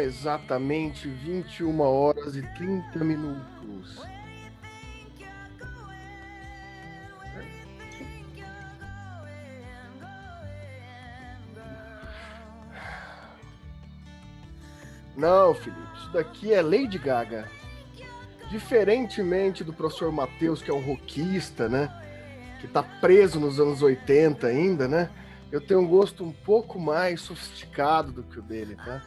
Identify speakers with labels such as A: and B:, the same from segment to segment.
A: exatamente 21 horas e 30 minutos. Não, Felipe, isso daqui é Lady Gaga. Diferentemente do professor Matheus, que é um rockista, né? Que tá preso nos anos 80 ainda, né? Eu tenho um gosto um pouco mais sofisticado do que o dele, tá?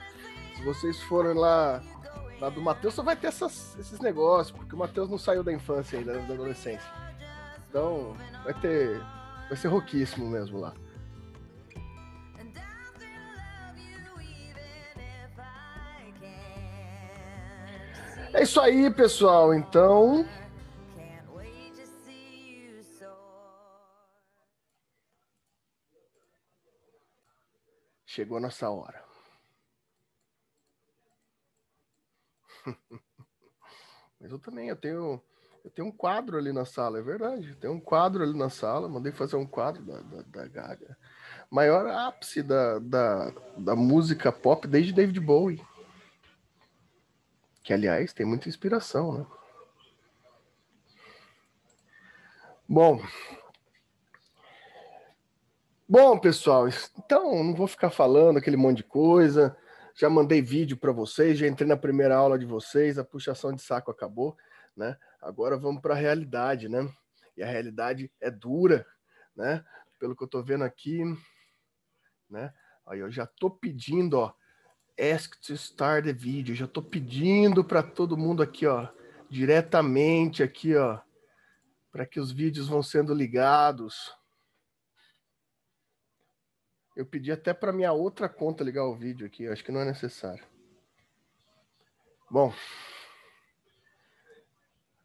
A: vocês forem lá, lá do Matheus, só vai ter essas, esses negócios, porque o Matheus não saiu da infância ainda, da adolescência. Então, vai ter. Vai ser rouquíssimo mesmo lá. É isso aí, pessoal. Então. Chegou a nossa hora. Mas eu também, eu tenho, eu tenho um quadro ali na sala, é verdade. Tem um quadro ali na sala, mandei fazer um quadro da, da, da Gaga. Maior ápice da, da, da música pop desde David Bowie. Que, aliás, tem muita inspiração, né? Bom. Bom, pessoal, então não vou ficar falando aquele monte de coisa já mandei vídeo para vocês, já entrei na primeira aula de vocês, a puxação de saco acabou, né? Agora vamos para a realidade, né? E a realidade é dura, né? Pelo que eu estou vendo aqui, né? Aí eu já estou pedindo, ó, ask to start the video, já estou pedindo para todo mundo aqui, ó, diretamente aqui, ó, para que os vídeos vão sendo ligados. Eu pedi até para minha outra conta ligar o vídeo aqui, acho que não é necessário. Bom,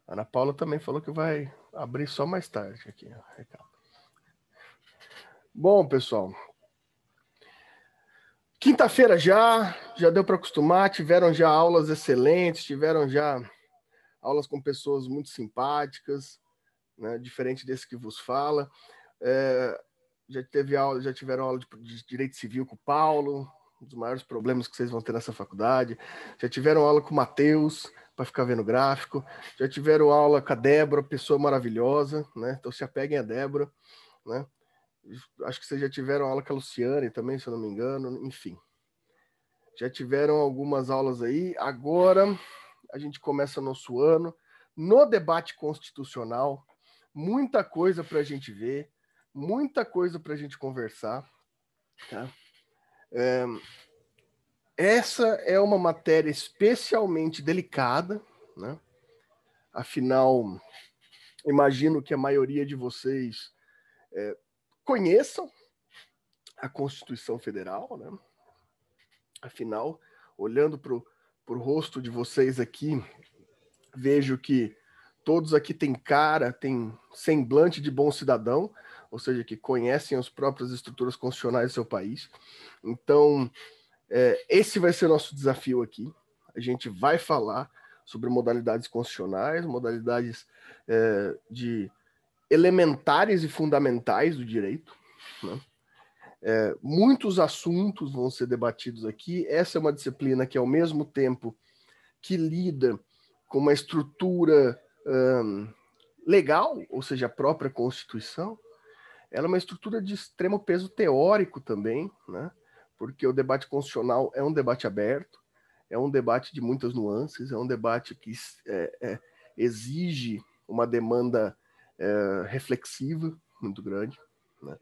A: Ana Paula também falou que vai abrir só mais tarde aqui. Bom, pessoal, Quinta-feira já, já deu para acostumar, tiveram já aulas excelentes, tiveram já aulas com pessoas muito simpáticas, né, diferente desse que vos fala. É, já teve aula, já tiveram aula de, de direito civil com o Paulo, um dos maiores problemas que vocês vão ter nessa faculdade. Já tiveram aula com o Matheus, para ficar vendo gráfico. Já tiveram aula com a Débora, pessoa maravilhosa, né? Então se apeguem a Débora, né? Acho que vocês já tiveram aula com a Luciane também, se eu não me engano, enfim. Já tiveram algumas aulas aí. Agora a gente começa nosso ano no debate constitucional. Muita coisa para a gente ver muita coisa para a gente conversar. Tá? É, essa é uma matéria especialmente delicada, né? afinal, imagino que a maioria de vocês é, conheçam a Constituição Federal. Né? Afinal, olhando para o rosto de vocês aqui, vejo que todos aqui têm cara, têm semblante de bom cidadão, ou seja, que conhecem as próprias estruturas constitucionais do seu país. Então, é, esse vai ser o nosso desafio aqui. A gente vai falar sobre modalidades constitucionais, modalidades é, de elementares e fundamentais do direito. Né? É, muitos assuntos vão ser debatidos aqui. Essa é uma disciplina que, ao mesmo tempo que lida com uma estrutura um, legal, ou seja, a própria Constituição, ela é uma estrutura de extremo peso teórico também, né? porque o debate constitucional é um debate aberto, é um debate de muitas nuances, é um debate que é, é, exige uma demanda é, reflexiva muito grande. Né?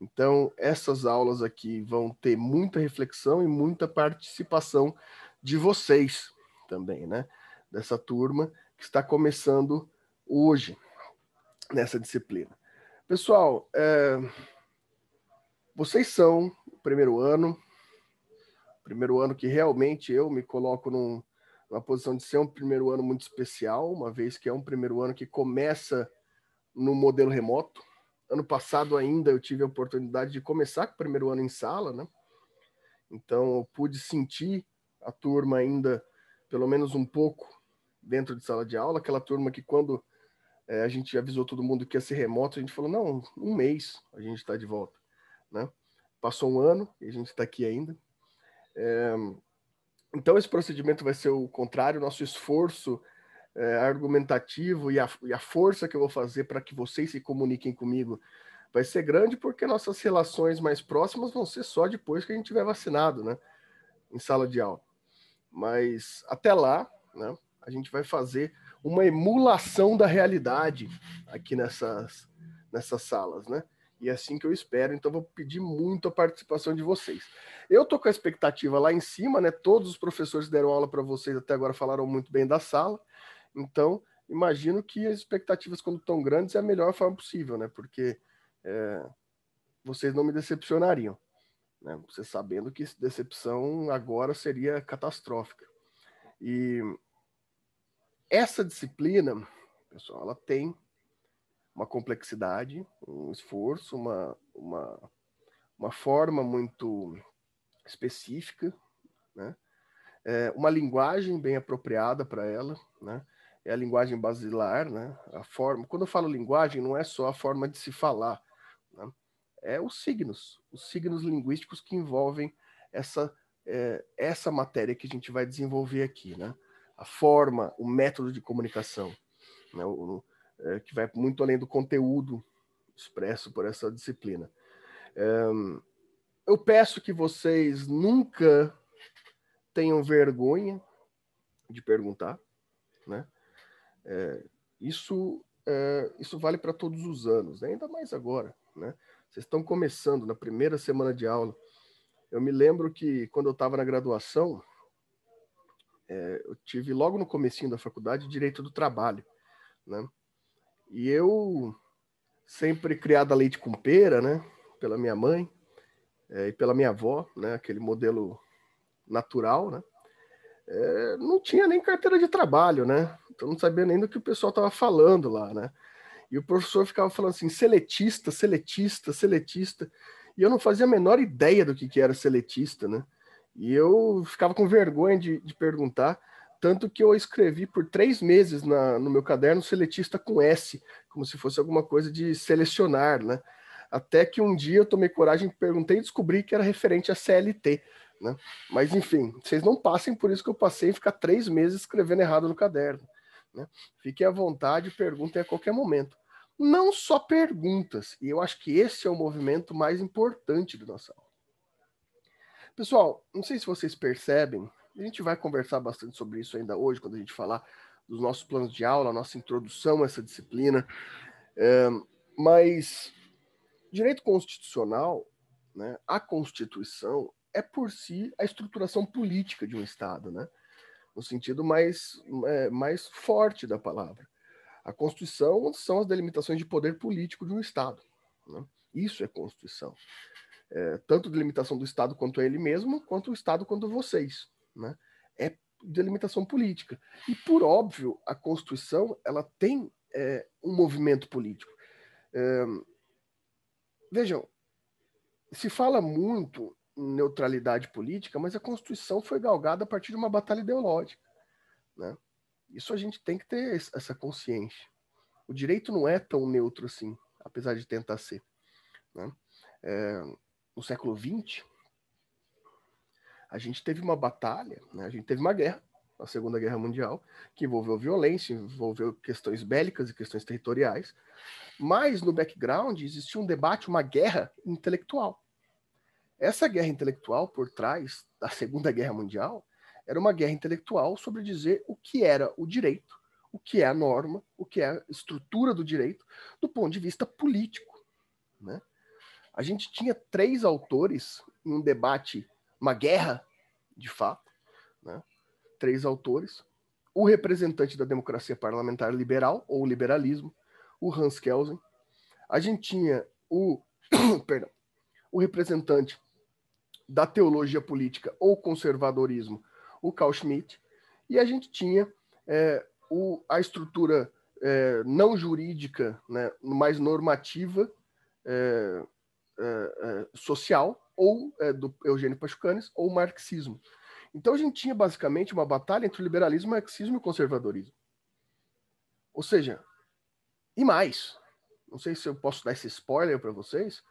A: Então, essas aulas aqui vão ter muita reflexão e muita participação de vocês também, né? Dessa turma que está começando hoje nessa disciplina. Pessoal, é... vocês são o primeiro ano, primeiro ano que realmente eu me coloco num, numa posição de ser um primeiro ano muito especial, uma vez que é um primeiro ano que começa no modelo remoto. Ano passado ainda eu tive a oportunidade de começar com o primeiro ano em sala, né? Então eu pude sentir a turma ainda, pelo menos um pouco, dentro de sala de aula, aquela turma que quando é, a gente avisou todo mundo que ia ser remoto, a gente falou, não, um mês a gente está de volta. Né? Passou um ano e a gente está aqui ainda. É, então, esse procedimento vai ser o contrário, nosso esforço é, argumentativo e a, e a força que eu vou fazer para que vocês se comuniquem comigo vai ser grande, porque nossas relações mais próximas vão ser só depois que a gente tiver vacinado, né? Em sala de aula. Mas até lá, né? A gente vai fazer uma emulação da realidade aqui nessas, nessas salas, né? E é assim que eu espero, então vou pedir muito a participação de vocês. Eu tô com a expectativa lá em cima, né? Todos os professores que deram aula para vocês até agora falaram muito bem da sala, então imagino que as expectativas, quando tão grandes, é a melhor forma possível, né? Porque é, vocês não me decepcionariam, né? Você sabendo que decepção agora seria catastrófica. E essa disciplina, pessoal, ela tem uma complexidade, um esforço, uma, uma, uma forma muito específica, né? É uma linguagem bem apropriada para ela, né? é a linguagem basilar, né? A forma. Quando eu falo linguagem, não é só a forma de se falar, né? é os signos, os signos linguísticos que envolvem essa é, essa matéria que a gente vai desenvolver aqui, né? a forma, o método de comunicação, né, o, é, que vai muito além do conteúdo expresso por essa disciplina. É, eu peço que vocês nunca tenham vergonha de perguntar, né? É, isso é, isso vale para todos os anos, né? ainda mais agora, né? Vocês estão começando na primeira semana de aula. Eu me lembro que quando eu estava na graduação, é, eu tive logo no comecinho da faculdade direito do trabalho, né? E eu sempre criado a leite com pera, né? Pela minha mãe é, e pela minha avó, né? Aquele modelo natural, né? É, não tinha nem carteira de trabalho, né? Então não sabia nem do que o pessoal estava falando lá, né? E o professor ficava falando assim, seletista, seletista, seletista. E eu não fazia a menor ideia do que, que era seletista, né? E eu ficava com vergonha de, de perguntar, tanto que eu escrevi por três meses na, no meu caderno seletista com S, como se fosse alguma coisa de selecionar, né? Até que um dia eu tomei coragem, perguntei e descobri que era referente a CLT, né? Mas enfim, vocês não passem por isso que eu passei, ficar três meses escrevendo errado no caderno, né? Fiquem à vontade, perguntem a qualquer momento. Não só perguntas, e eu acho que esse é o movimento mais importante do nossa Pessoal, não sei se vocês percebem, a gente vai conversar bastante sobre isso ainda hoje, quando a gente falar dos nossos planos de aula, nossa introdução a essa disciplina. É, mas direito constitucional, né, a Constituição, é por si a estruturação política de um Estado, né? no sentido mais, é, mais forte da palavra. A Constituição são as delimitações de poder político de um Estado. Né? Isso é Constituição é, tanto delimitação do Estado quanto ele mesmo, quanto o Estado quanto vocês, né? É delimitação política. E por óbvio, a Constituição ela tem é, um movimento político. É, vejam, se fala muito em neutralidade política, mas a Constituição foi galgada a partir de uma batalha ideológica, né? Isso a gente tem que ter essa consciência. O direito não é tão neutro assim, apesar de tentar ser. Né? É, o século XX, a gente teve uma batalha, né? a gente teve uma guerra, a Segunda Guerra Mundial, que envolveu violência, envolveu questões bélicas e questões territoriais, mas no background existia um debate, uma guerra intelectual. Essa guerra intelectual por trás da Segunda Guerra Mundial era uma guerra intelectual sobre dizer o que era o direito, o que é a norma, o que é a estrutura do direito, do ponto de vista político. Né? a gente tinha três autores em um debate, uma guerra, de fato, né? três autores, o representante da democracia parlamentar liberal, ou liberalismo, o Hans Kelsen, a gente tinha o, perdão, o representante da teologia política ou conservadorismo, o Carl Schmitt, e a gente tinha é, o, a estrutura é, não jurídica, né, mais normativa, é, eh, eh, social, ou eh, do Eugênio Pachucanes, ou marxismo. Então a gente tinha basicamente uma batalha entre o liberalismo, marxismo e o conservadorismo. Ou seja, e mais, não sei se eu posso dar esse spoiler para vocês,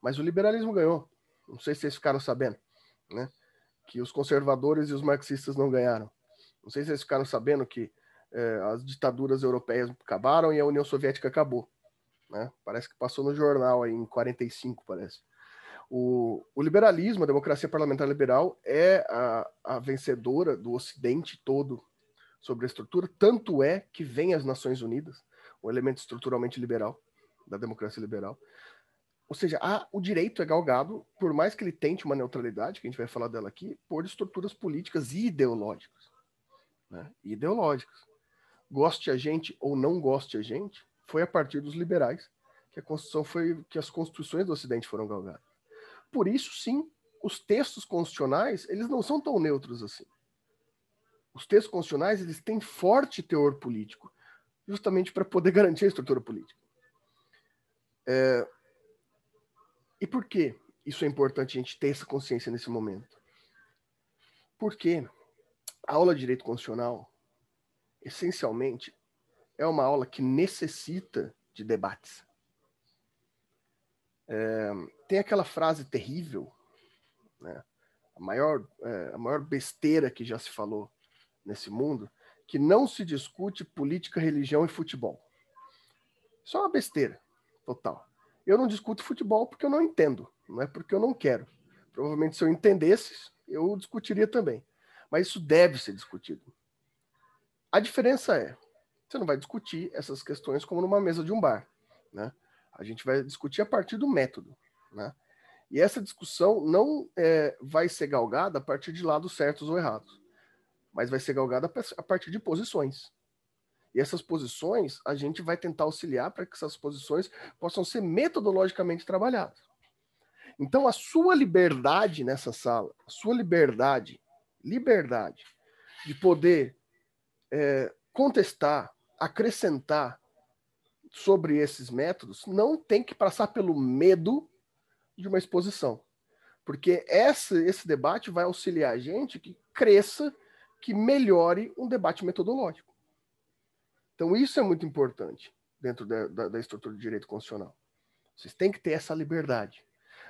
A: mas o liberalismo ganhou. Não sei se vocês ficaram sabendo, né? Que os conservadores e os marxistas não ganharam. Não sei se vocês ficaram sabendo que eh, as ditaduras europeias acabaram e a União Soviética acabou. Né? Parece que passou no jornal aí, em 45, parece. O, o liberalismo, a democracia parlamentar liberal, é a, a vencedora do Ocidente todo sobre a estrutura, tanto é que vem as Nações Unidas, o um elemento estruturalmente liberal, da democracia liberal. Ou seja, a, o direito é galgado, por mais que ele tente uma neutralidade, que a gente vai falar dela aqui, por estruturas políticas e ideológicas. Né? Ideológicas. Goste a gente ou não goste a gente, foi a partir dos liberais que a Constituição foi que as constituições do Ocidente foram galgadas. Por isso, sim, os textos constitucionais eles não são tão neutros assim. Os textos constitucionais eles têm forte teor político, justamente para poder garantir a estrutura política. É... E por que isso é importante a gente ter essa consciência nesse momento? Porque a aula de direito constitucional, essencialmente, é uma aula que necessita de debates. É, tem aquela frase terrível, né? a, maior, é, a maior besteira que já se falou nesse mundo, que não se discute política, religião e futebol. Isso é uma besteira total. Eu não discuto futebol porque eu não entendo, não é porque eu não quero. Provavelmente se eu entendesse, eu discutiria também. Mas isso deve ser discutido. A diferença é, você não vai discutir essas questões como numa mesa de um bar, né? A gente vai discutir a partir do método, né? E essa discussão não é, vai ser galgada a partir de lados certos ou errados, mas vai ser galgada a partir de posições. E essas posições a gente vai tentar auxiliar para que essas posições possam ser metodologicamente trabalhadas. Então a sua liberdade nessa sala, a sua liberdade, liberdade de poder é, contestar, acrescentar sobre esses métodos não tem que passar pelo medo de uma exposição. Porque esse esse debate vai auxiliar a gente que cresça, que melhore um debate metodológico. Então, isso é muito importante dentro da, da, da estrutura de direito constitucional. Vocês têm que ter essa liberdade.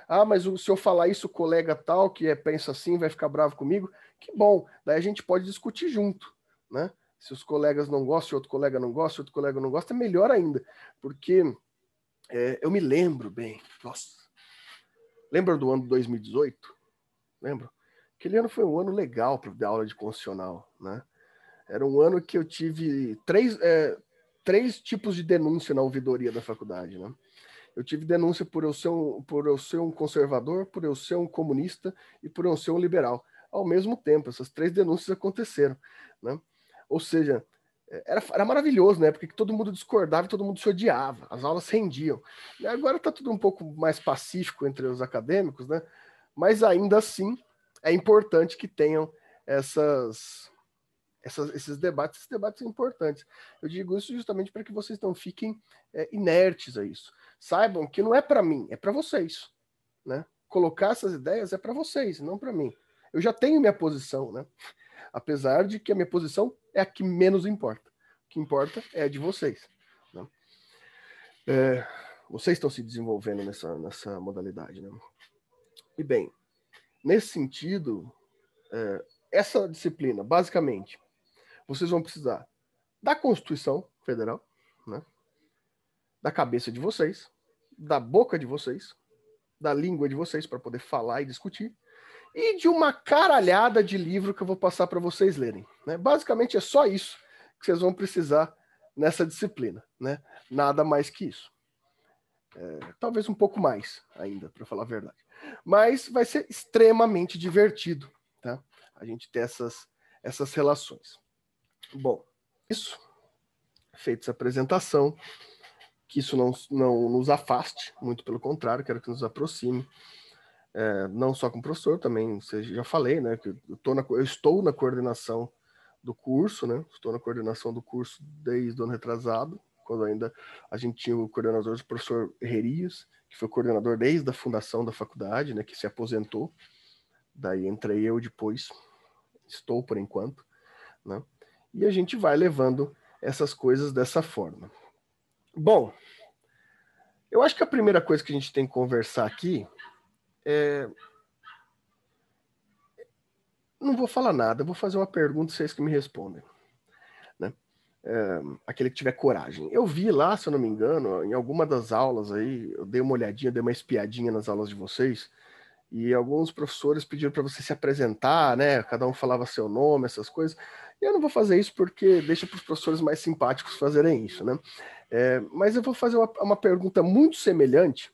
A: Ah, mas se eu falar isso, o colega tal, que é, pensa assim, vai ficar bravo comigo. Que bom, daí a gente pode discutir junto. Né? se os colegas não gostam, outro colega não gosta, outro colega não gosta, é melhor ainda, porque é, eu me lembro bem, nossa, lembra do ano 2018? Lembro? Aquele ano foi um ano legal para dar aula de constitucional, né? Era um ano que eu tive três, é, três tipos de denúncia na ouvidoria da faculdade, né? Eu tive denúncia por eu, ser um, por eu ser um conservador, por eu ser um comunista e por eu ser um liberal. Ao mesmo tempo, essas três denúncias aconteceram, né? Ou seja, é, era, era maravilhoso né? porque todo mundo discordava e todo mundo se odiava, as aulas rendiam. E agora está tudo um pouco mais pacífico entre os acadêmicos, né? mas ainda assim é importante que tenham essas, essas esses debates, esses debates são importantes. Eu digo isso justamente para que vocês não fiquem é, inertes a isso. Saibam que não é para mim, é para vocês. Né? Colocar essas ideias é para vocês, não para mim eu já tenho minha posição, né? Apesar de que a minha posição é a que menos importa. O que importa é a de vocês. Né? É, vocês estão se desenvolvendo nessa, nessa modalidade, né? E bem, nesse sentido, é, essa disciplina, basicamente, vocês vão precisar da Constituição Federal, né? da cabeça de vocês, da boca de vocês, da língua de vocês para poder falar e discutir, e de uma caralhada de livro que eu vou passar para vocês lerem. Né? Basicamente é só isso que vocês vão precisar nessa disciplina, né? Nada mais que isso. É, talvez um pouco mais ainda, para falar a verdade. Mas vai ser extremamente divertido, tá? A gente ter essas, essas relações. Bom, isso. Feita essa apresentação, que isso não, não nos afaste, muito pelo contrário, quero que nos aproxime é, não só com o professor, também você já falei, né, que eu, na, eu, estou na coordenação do curso, né, estou na coordenação do curso desde o ano retrasado, quando ainda a gente tinha o coordenador, o professor Herrias, que foi coordenador desde a fundação da faculdade, né, que se aposentou, daí entrei eu depois, estou por enquanto, né, e a gente vai levando essas coisas dessa forma. Bom, eu acho que a primeira coisa que a gente tem que conversar aqui é... Não vou falar nada, vou fazer uma pergunta, vocês que me respondem. Né? É... Aquele que tiver coragem. Eu vi lá, se eu não me engano, em alguma das aulas aí, eu dei uma olhadinha, dei uma espiadinha nas aulas de vocês, e alguns professores pediram para você se apresentar, né? Cada um falava seu nome, essas coisas. E eu não vou fazer isso porque deixa para os professores mais simpáticos fazerem isso, né? É, mas eu vou fazer uma, uma pergunta muito semelhante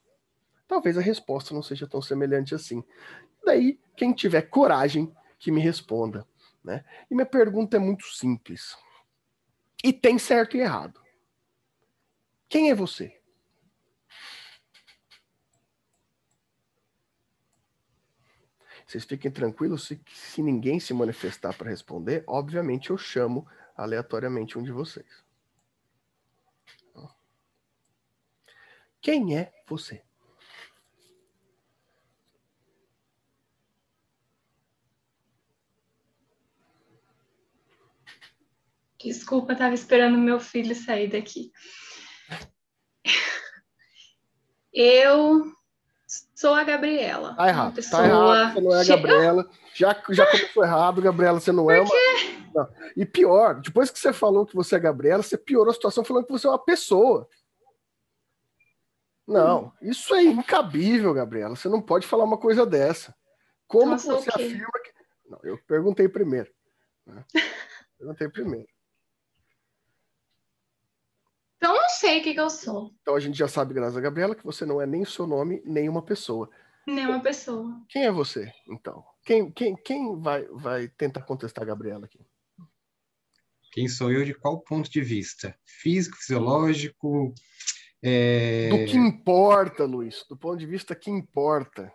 A: talvez a resposta não seja tão semelhante assim. Daí, quem tiver coragem, que me responda. Né? E minha pergunta é muito simples. E tem certo e errado. Quem é você? Vocês fiquem tranquilos, se, se ninguém se manifestar para responder, obviamente eu chamo aleatoriamente um de vocês. Quem é você? Desculpa, estava esperando meu filho sair daqui.
B: Eu sou a Gabriela. Tá errado, pessoa... tá errado, você não é a Gabriela.
A: Já, já começou errado, Gabriela, você não é Por é uma... Não. E pior, depois que você falou que você é a Gabriela, você piorou a situação falando que você é uma pessoa. Não, isso é incabível, Gabriela. Você não pode falar uma coisa dessa. Como Nossa, então você afirma que. Não, eu perguntei primeiro. Né? perguntei primeiro. sei o que, que, eu sou. Então a gente já sabe, graças a Gabriela, que você não é nem o seu nome, nem uma pessoa. Nem uma pessoa. Quem é você, então? Quem, quem, quem vai, vai tentar contestar a Gabriela aqui? Quem sou eu de qual ponto de vista? Físico, fisiológico? É... Do que importa, Luiz? Do ponto de vista que importa.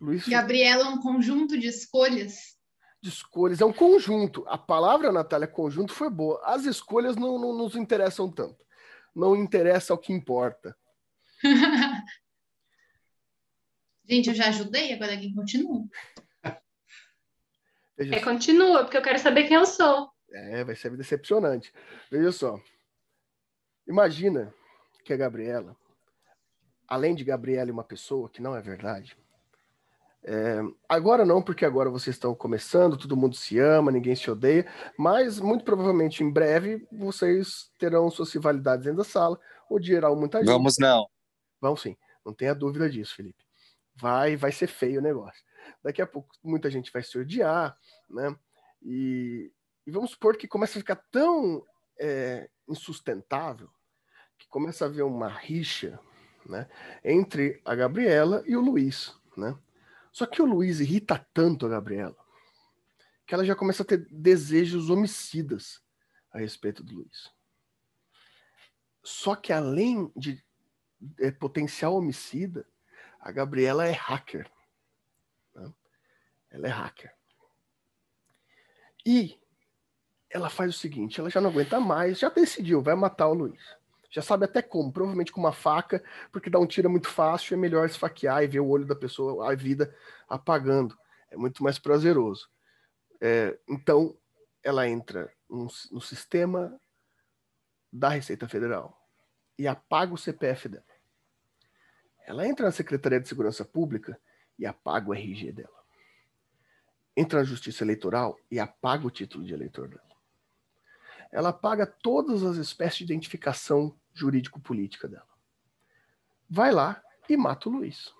A: Luiz... Gabriela é um conjunto de escolhas? de escolhas, é um conjunto. A palavra, Natália, conjunto foi boa. As escolhas não, não nos interessam tanto. Não interessa o que importa. Gente, eu já ajudei, agora quem continua. Veja é, só. continua, porque eu quero saber quem eu sou. É, vai ser decepcionante. Veja só. Imagina que a é Gabriela, além de Gabriela e uma pessoa, que não é verdade, é, agora não, porque agora vocês estão começando, todo mundo se ama, ninguém se odeia, mas muito provavelmente em breve vocês terão suas rivalidades dentro da sala, geral muita gente. Vamos não. Vão sim, não tenha dúvida disso, Felipe. Vai, vai ser feio o negócio. Daqui a pouco muita gente vai se odiar, né? E, e vamos supor que começa a ficar tão é, insustentável que começa a haver uma rixa né, entre a Gabriela e o Luiz, né? Só que o Luiz irrita tanto a Gabriela que ela já começa a ter desejos homicidas a respeito do Luiz. Só que além de é, potencial homicida, a Gabriela é hacker. Né? Ela é hacker. E ela faz o seguinte: ela já não aguenta mais, já decidiu, vai matar o Luiz. Já sabe até como, provavelmente com uma faca, porque dá um tiro é muito fácil, é melhor esfaquear e ver o olho da pessoa, a vida apagando. É muito mais prazeroso. É, então, ela entra no, no sistema da Receita Federal e apaga o CPF dela. Ela entra na Secretaria de Segurança Pública e apaga o RG dela. Entra na Justiça Eleitoral e apaga o título de eleitor dela. Ela apaga todas as espécies de identificação jurídico-política dela. Vai lá e mata o Luiz.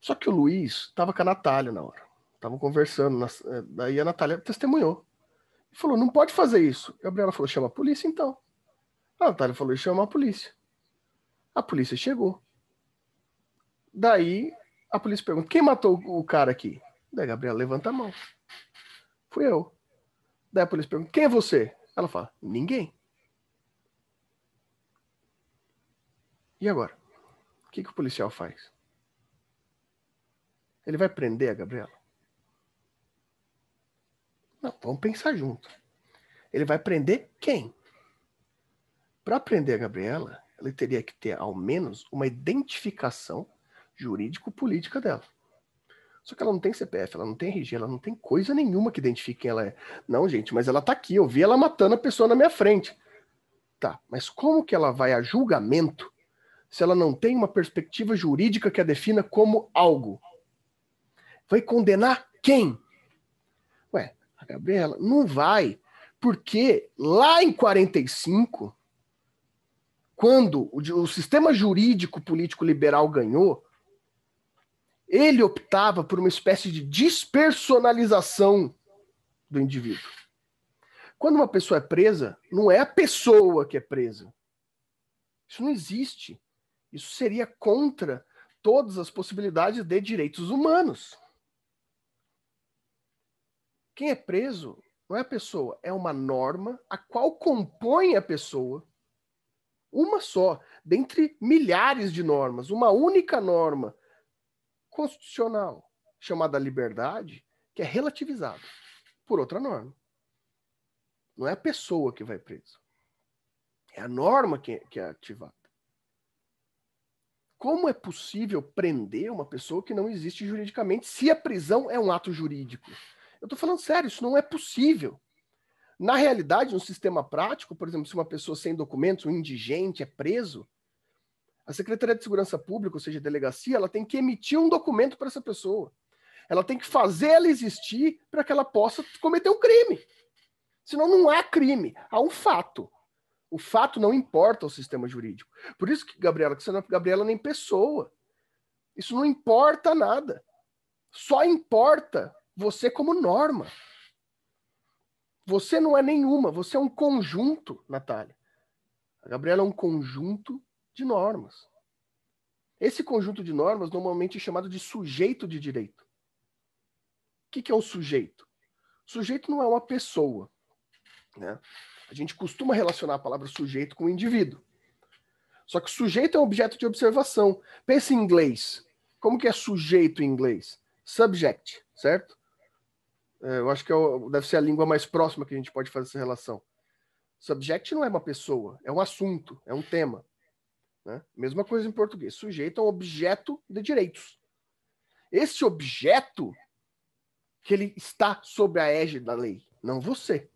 A: Só que o Luiz estava com a Natália na hora. Estavam conversando. Na... É, daí a Natália testemunhou. E falou: não pode fazer isso. A Gabriela falou: chama a polícia então. A Natália falou: chama a polícia. A polícia chegou. Daí a polícia pergunta: quem matou o cara aqui? Daí a Gabriela levanta a mão. Fui eu. Daí a polícia pergunta: quem é você? Ela fala: ninguém. E agora? O que, que o policial faz? Ele vai prender a Gabriela? Não, vamos pensar junto. Ele vai prender quem? Para prender a Gabriela, ele teria que ter ao menos uma identificação jurídico-política dela. Só que ela não tem CPF, ela não tem RG, ela não tem coisa nenhuma que identifique quem ela é. Não, gente, mas ela tá aqui, eu vi ela matando a pessoa na minha frente. Tá, mas como que ela vai a julgamento se ela não tem uma perspectiva jurídica que a defina como algo. Vai condenar quem? Ué, a Gabriela, não vai. Porque lá em 45, quando o, o sistema jurídico político liberal ganhou, ele optava por uma espécie de despersonalização do indivíduo. Quando uma pessoa é presa, não é a pessoa que é presa. Isso não existe. Isso seria contra todas as possibilidades de direitos humanos. Quem é preso não é a pessoa, é uma norma a qual compõe a pessoa. Uma só, dentre milhares de normas, uma única norma constitucional, chamada liberdade, que é relativizada por outra norma. Não é a pessoa que vai presa. É a norma que, que é ativada. Como é possível prender uma pessoa que não existe juridicamente se a prisão é um ato jurídico? Eu estou falando sério, isso não é possível. Na realidade, no sistema prático, por exemplo, se uma pessoa sem documentos, um indigente, é preso, a Secretaria de Segurança Pública, ou seja, a delegacia, ela tem que emitir um documento para essa pessoa. Ela tem que fazer ela existir para que ela possa cometer um crime. Senão não há crime, há um fato. O fato não importa ao sistema jurídico. Por isso que Gabriela, que você não é Gabriela nem pessoa. Isso não importa nada. Só importa você como norma. Você não é nenhuma, você é um conjunto, Natália. A Gabriela é um conjunto de normas. Esse conjunto de normas normalmente é chamado de sujeito de direito. O que, é um sujeito? Sujeito não é uma pessoa. Né? A gente costuma relacionar a palavra sujeito com indivíduo. Só que sujeito é um objeto de observação. Pense em inglês. Como que é sujeito em inglês? Subject, certo? É, eu acho que é deve ser a língua mais próxima que a gente pode fazer essa relação. Subject não é uma pessoa, é um assunto, é um tema. Né? Mesma coisa em português. Sujeito é um objeto de direitos. Esse objeto que ele está sob a égide da lei, não você.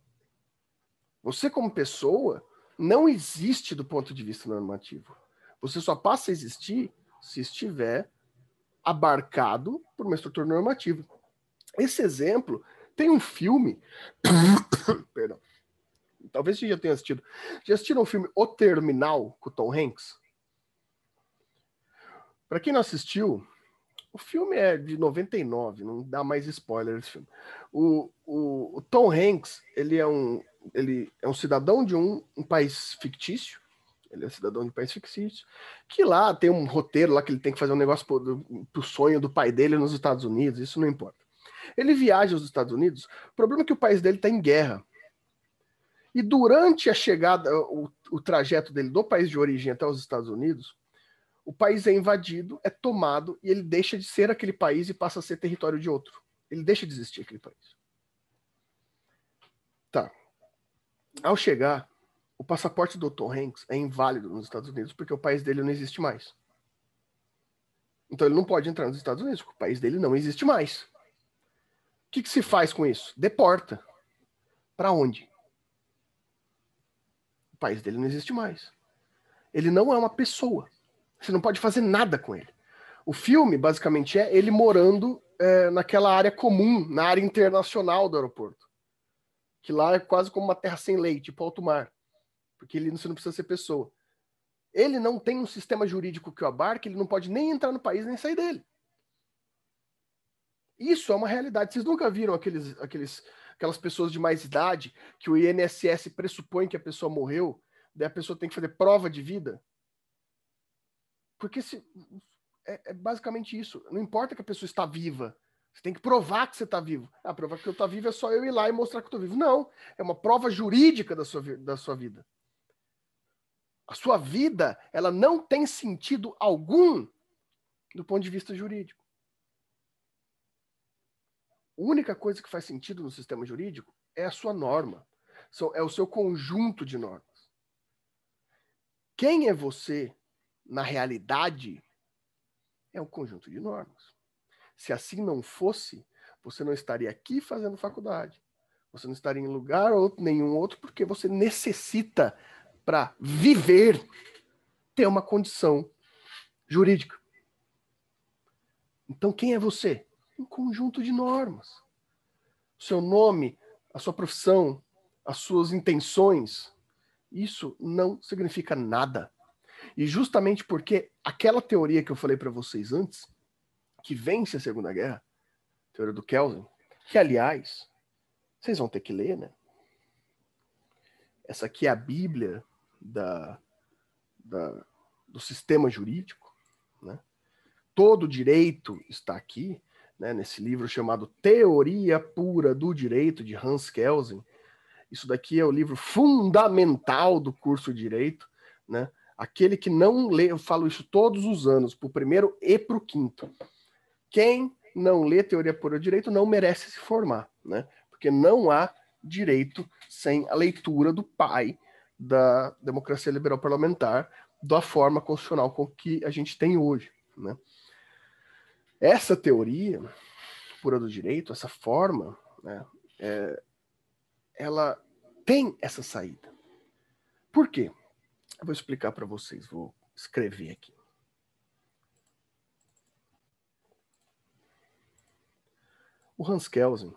A: Você, como pessoa, não existe do ponto de vista normativo. Você só passa a existir se estiver abarcado por uma estrutura normativa. Esse exemplo tem um filme. Perdão. Talvez você já tenha assistido. Já assistiram o filme O Terminal com o Tom Hanks? Para quem não assistiu, o filme é de 99, não dá mais spoiler esse filme. O, o, o Tom Hanks, ele é um ele é um cidadão de um, um país fictício, ele é cidadão de um país fictício, que lá tem um roteiro lá que ele tem que fazer um negócio pro, pro sonho do pai dele nos Estados Unidos, isso não importa. Ele viaja aos Estados Unidos, o problema é que o país dele está em guerra. E durante a chegada, o, o trajeto dele do país de origem até os Estados Unidos, o país é invadido, é tomado, e ele deixa de ser aquele país e passa a ser território de outro. Ele deixa de existir aquele país. Tá, ao chegar, o passaporte do Dr. Hanks é inválido nos Estados Unidos porque o país dele não existe mais. Então ele não pode entrar nos Estados Unidos porque o país dele não existe mais. O que, que se faz com isso? Deporta. Para onde? O país dele não existe mais. Ele não é uma pessoa. Você não pode fazer nada com ele. O filme, basicamente, é ele morando é, naquela área comum, na área internacional do aeroporto que lá é quase como uma terra sem lei, tipo alto mar, porque ele você não precisa ser pessoa. Ele não tem um sistema jurídico que o abarque, ele não pode nem entrar no país nem sair dele. Isso é uma realidade. Vocês nunca viram aqueles, aqueles, aquelas pessoas de mais idade que o INSS pressupõe que a pessoa morreu, daí a pessoa tem que fazer prova de vida? Porque se, é, é basicamente isso. Não importa que a pessoa está viva, você tem que provar que você está vivo. A ah, prova que eu estou vivo é só eu ir lá e mostrar que estou vivo. Não, é uma prova jurídica da sua, da sua vida. A sua vida, ela não tem sentido algum do ponto de vista jurídico. A única coisa que faz sentido no sistema jurídico é a sua norma, é o seu conjunto de normas. Quem é você na realidade é um conjunto de normas. Se assim não fosse, você não estaria aqui fazendo faculdade. Você não estaria em lugar nenhum outro, porque você necessita, para viver, ter uma condição jurídica. Então, quem é você? Um conjunto de normas. seu nome, a sua profissão, as suas intenções, isso não significa nada. E justamente porque aquela teoria que eu falei para vocês antes, que vence a Segunda Guerra, a teoria do Kelsen, que, aliás, vocês vão ter que ler, né? Essa aqui é a Bíblia da, da do sistema jurídico, né? Todo direito está aqui, né, nesse livro chamado Teoria Pura do Direito, de Hans Kelsen. Isso daqui é o livro fundamental do curso de Direito, né? Aquele que não lê, eu falo isso todos os anos, para o primeiro e para o quinto quem não lê teoria pura do direito não merece se formar, né? Porque não há direito sem a leitura do pai da democracia liberal parlamentar da forma constitucional com que a gente tem hoje, né? Essa teoria pura do direito, essa forma, né, é, ela tem essa saída. Por quê? Eu vou explicar para vocês, vou escrever aqui. o Hans Kelsen,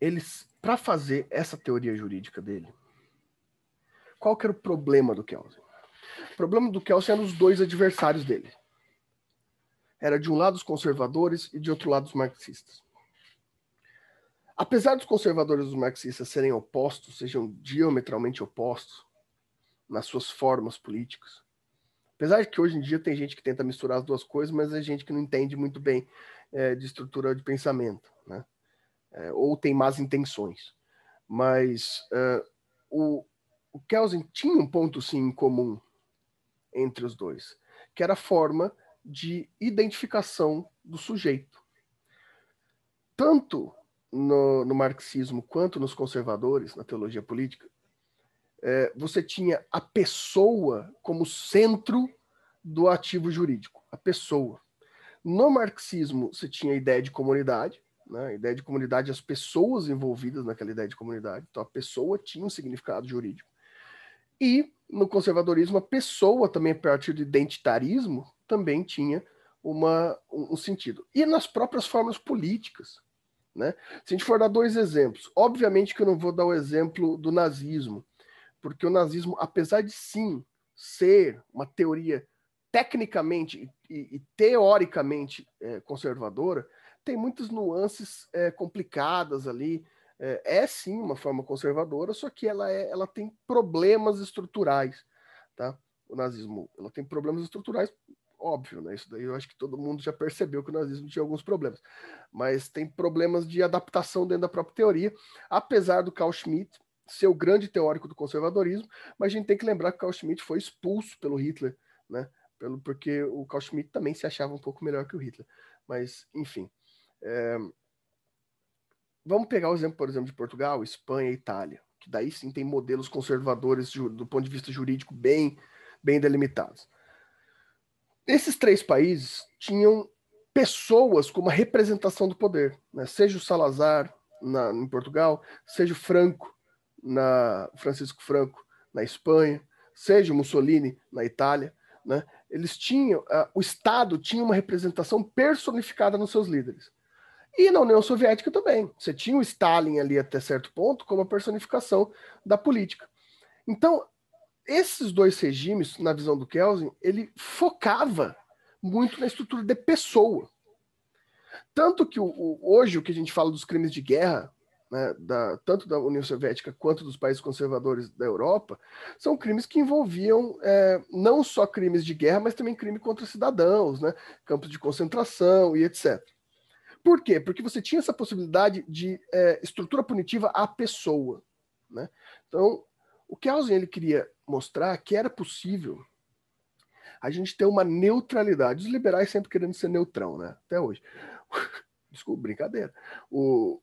A: eles para fazer essa teoria jurídica dele, qual que era o problema do Kelsen? O problema do Kelsen eram os dois adversários dele. Era de um lado os conservadores e de outro lado os marxistas. Apesar dos conservadores e dos marxistas serem opostos, sejam diametralmente opostos nas suas formas políticas, Apesar de que hoje em dia tem gente que tenta misturar as duas coisas, mas é gente que não entende muito bem é, de estrutura de pensamento, né? É, ou tem más intenções. Mas é, o, o Kelsen tinha um ponto, sim, em comum entre os dois, que era a forma de identificação do sujeito. Tanto no, no marxismo quanto nos conservadores, na teologia política, é, você tinha a pessoa como centro do ativo jurídico, a pessoa. No marxismo, você tinha a ideia de comunidade, né? a ideia de comunidade, as pessoas envolvidas naquela ideia de comunidade. Então, a pessoa tinha um significado jurídico. E no conservadorismo, a pessoa também, a partir do identitarismo, também tinha uma, um sentido. E nas próprias formas políticas. Né? Se a gente for dar dois exemplos, obviamente que eu não vou dar o exemplo do nazismo, porque o nazismo, apesar de sim ser uma teoria tecnicamente e, e teoricamente é, conservadora, tem muitas nuances é, complicadas ali. É, é, sim uma forma conservadora, só que ela, é, ela tem problemas estruturais, tá? O nazismo, ela tem problemas estruturais, óbvio, né? Isso daí eu acho que todo mundo já percebeu que o nazismo tinha alguns problemas, mas tem problemas de adaptação dentro da própria teoria, apesar do Carl Schmitt ser o grande teórico do conservadorismo, mas a gente tem que lembrar que Carl Schmitt foi expulso pelo Hitler, né? Pelo, porque o Carl Schmitt também se achava um pouco melhor que o Hitler. Mas, enfim. É... Vamos pegar o exemplo, por exemplo, de Portugal, Espanha e Itália, que daí sim tem modelos conservadores do ponto de vista jurídico bem, bem delimitados. Esses três países tinham pessoas com uma representação do poder, né? seja o Salazar na, em Portugal, seja o Franco na Francisco Franco na Espanha, seja Mussolini na Itália, né? Eles tinham uh, o Estado tinha uma representação personificada nos seus líderes. E na União Soviética também. Você tinha o Stalin ali até certo ponto como a personificação da política. Então, esses dois regimes, na visão do Kelsen, ele focava muito na estrutura de pessoa. Tanto que o, o, hoje o que a gente fala dos crimes de guerra, né, da, tanto da União Soviética quanto dos países conservadores da Europa, são crimes que envolviam é, não só crimes de guerra, mas também crime contra cidadãos, né, campos de concentração e etc. Por quê? Porque você tinha essa possibilidade de é, estrutura punitiva à pessoa. Né? Então, o Kelsen ele queria mostrar é que era possível a gente ter uma neutralidade. Os liberais sempre querendo ser neutrão, né? Até hoje. Desculpa, brincadeira. O,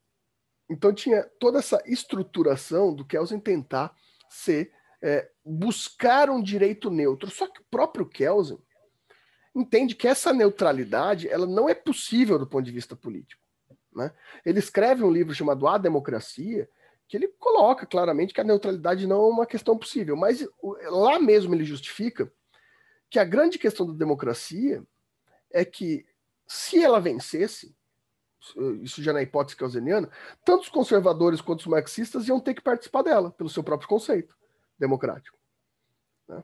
A: então tinha toda essa estruturação do Kelsen tentar ser é, buscar um direito neutro. Só que o próprio Kelsen entende que essa neutralidade ela não é possível do ponto de vista político. Né? Ele escreve um livro chamado A Democracia, que ele coloca claramente que a neutralidade não é uma questão possível, mas lá mesmo ele justifica que a grande questão da democracia é que se ela vencesse, isso já na hipótese Kelseniana tanto os conservadores quanto os marxistas iam ter que participar dela, pelo seu próprio conceito democrático. Né?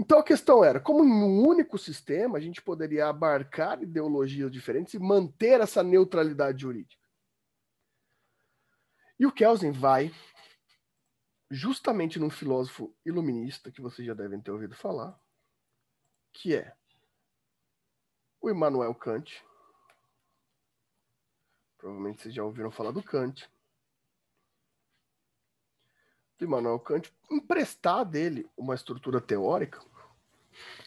A: Então a questão era, como em um único sistema a gente poderia abarcar ideologias diferentes e manter essa neutralidade jurídica? E o Kelsen vai justamente num filósofo iluminista que vocês já devem ter ouvido falar, que é o Immanuel Kant, Provavelmente vocês já ouviram falar do Kant. Do Immanuel é Kant emprestar dele uma estrutura teórica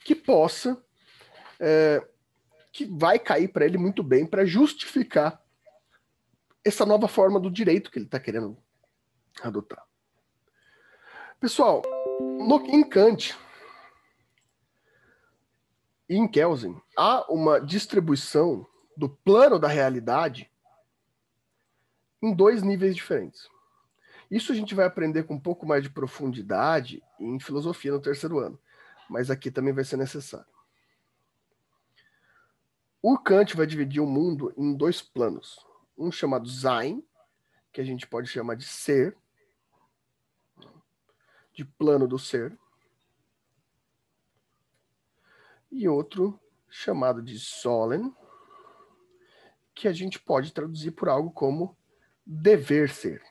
A: que possa, é, que vai cair para ele muito bem para justificar essa nova forma do direito que ele está querendo adotar. Pessoal, no, em Kant e em Kelsen, há uma distribuição do plano da realidade em dois níveis diferentes. Isso a gente vai aprender com um pouco mais de profundidade em filosofia no terceiro ano, mas aqui também vai ser necessário. O Kant vai dividir o mundo em dois planos. Um chamado Sein, que a gente pode chamar de ser, de plano do ser, e outro chamado de Solen, que a gente pode traduzir por algo como dever ser.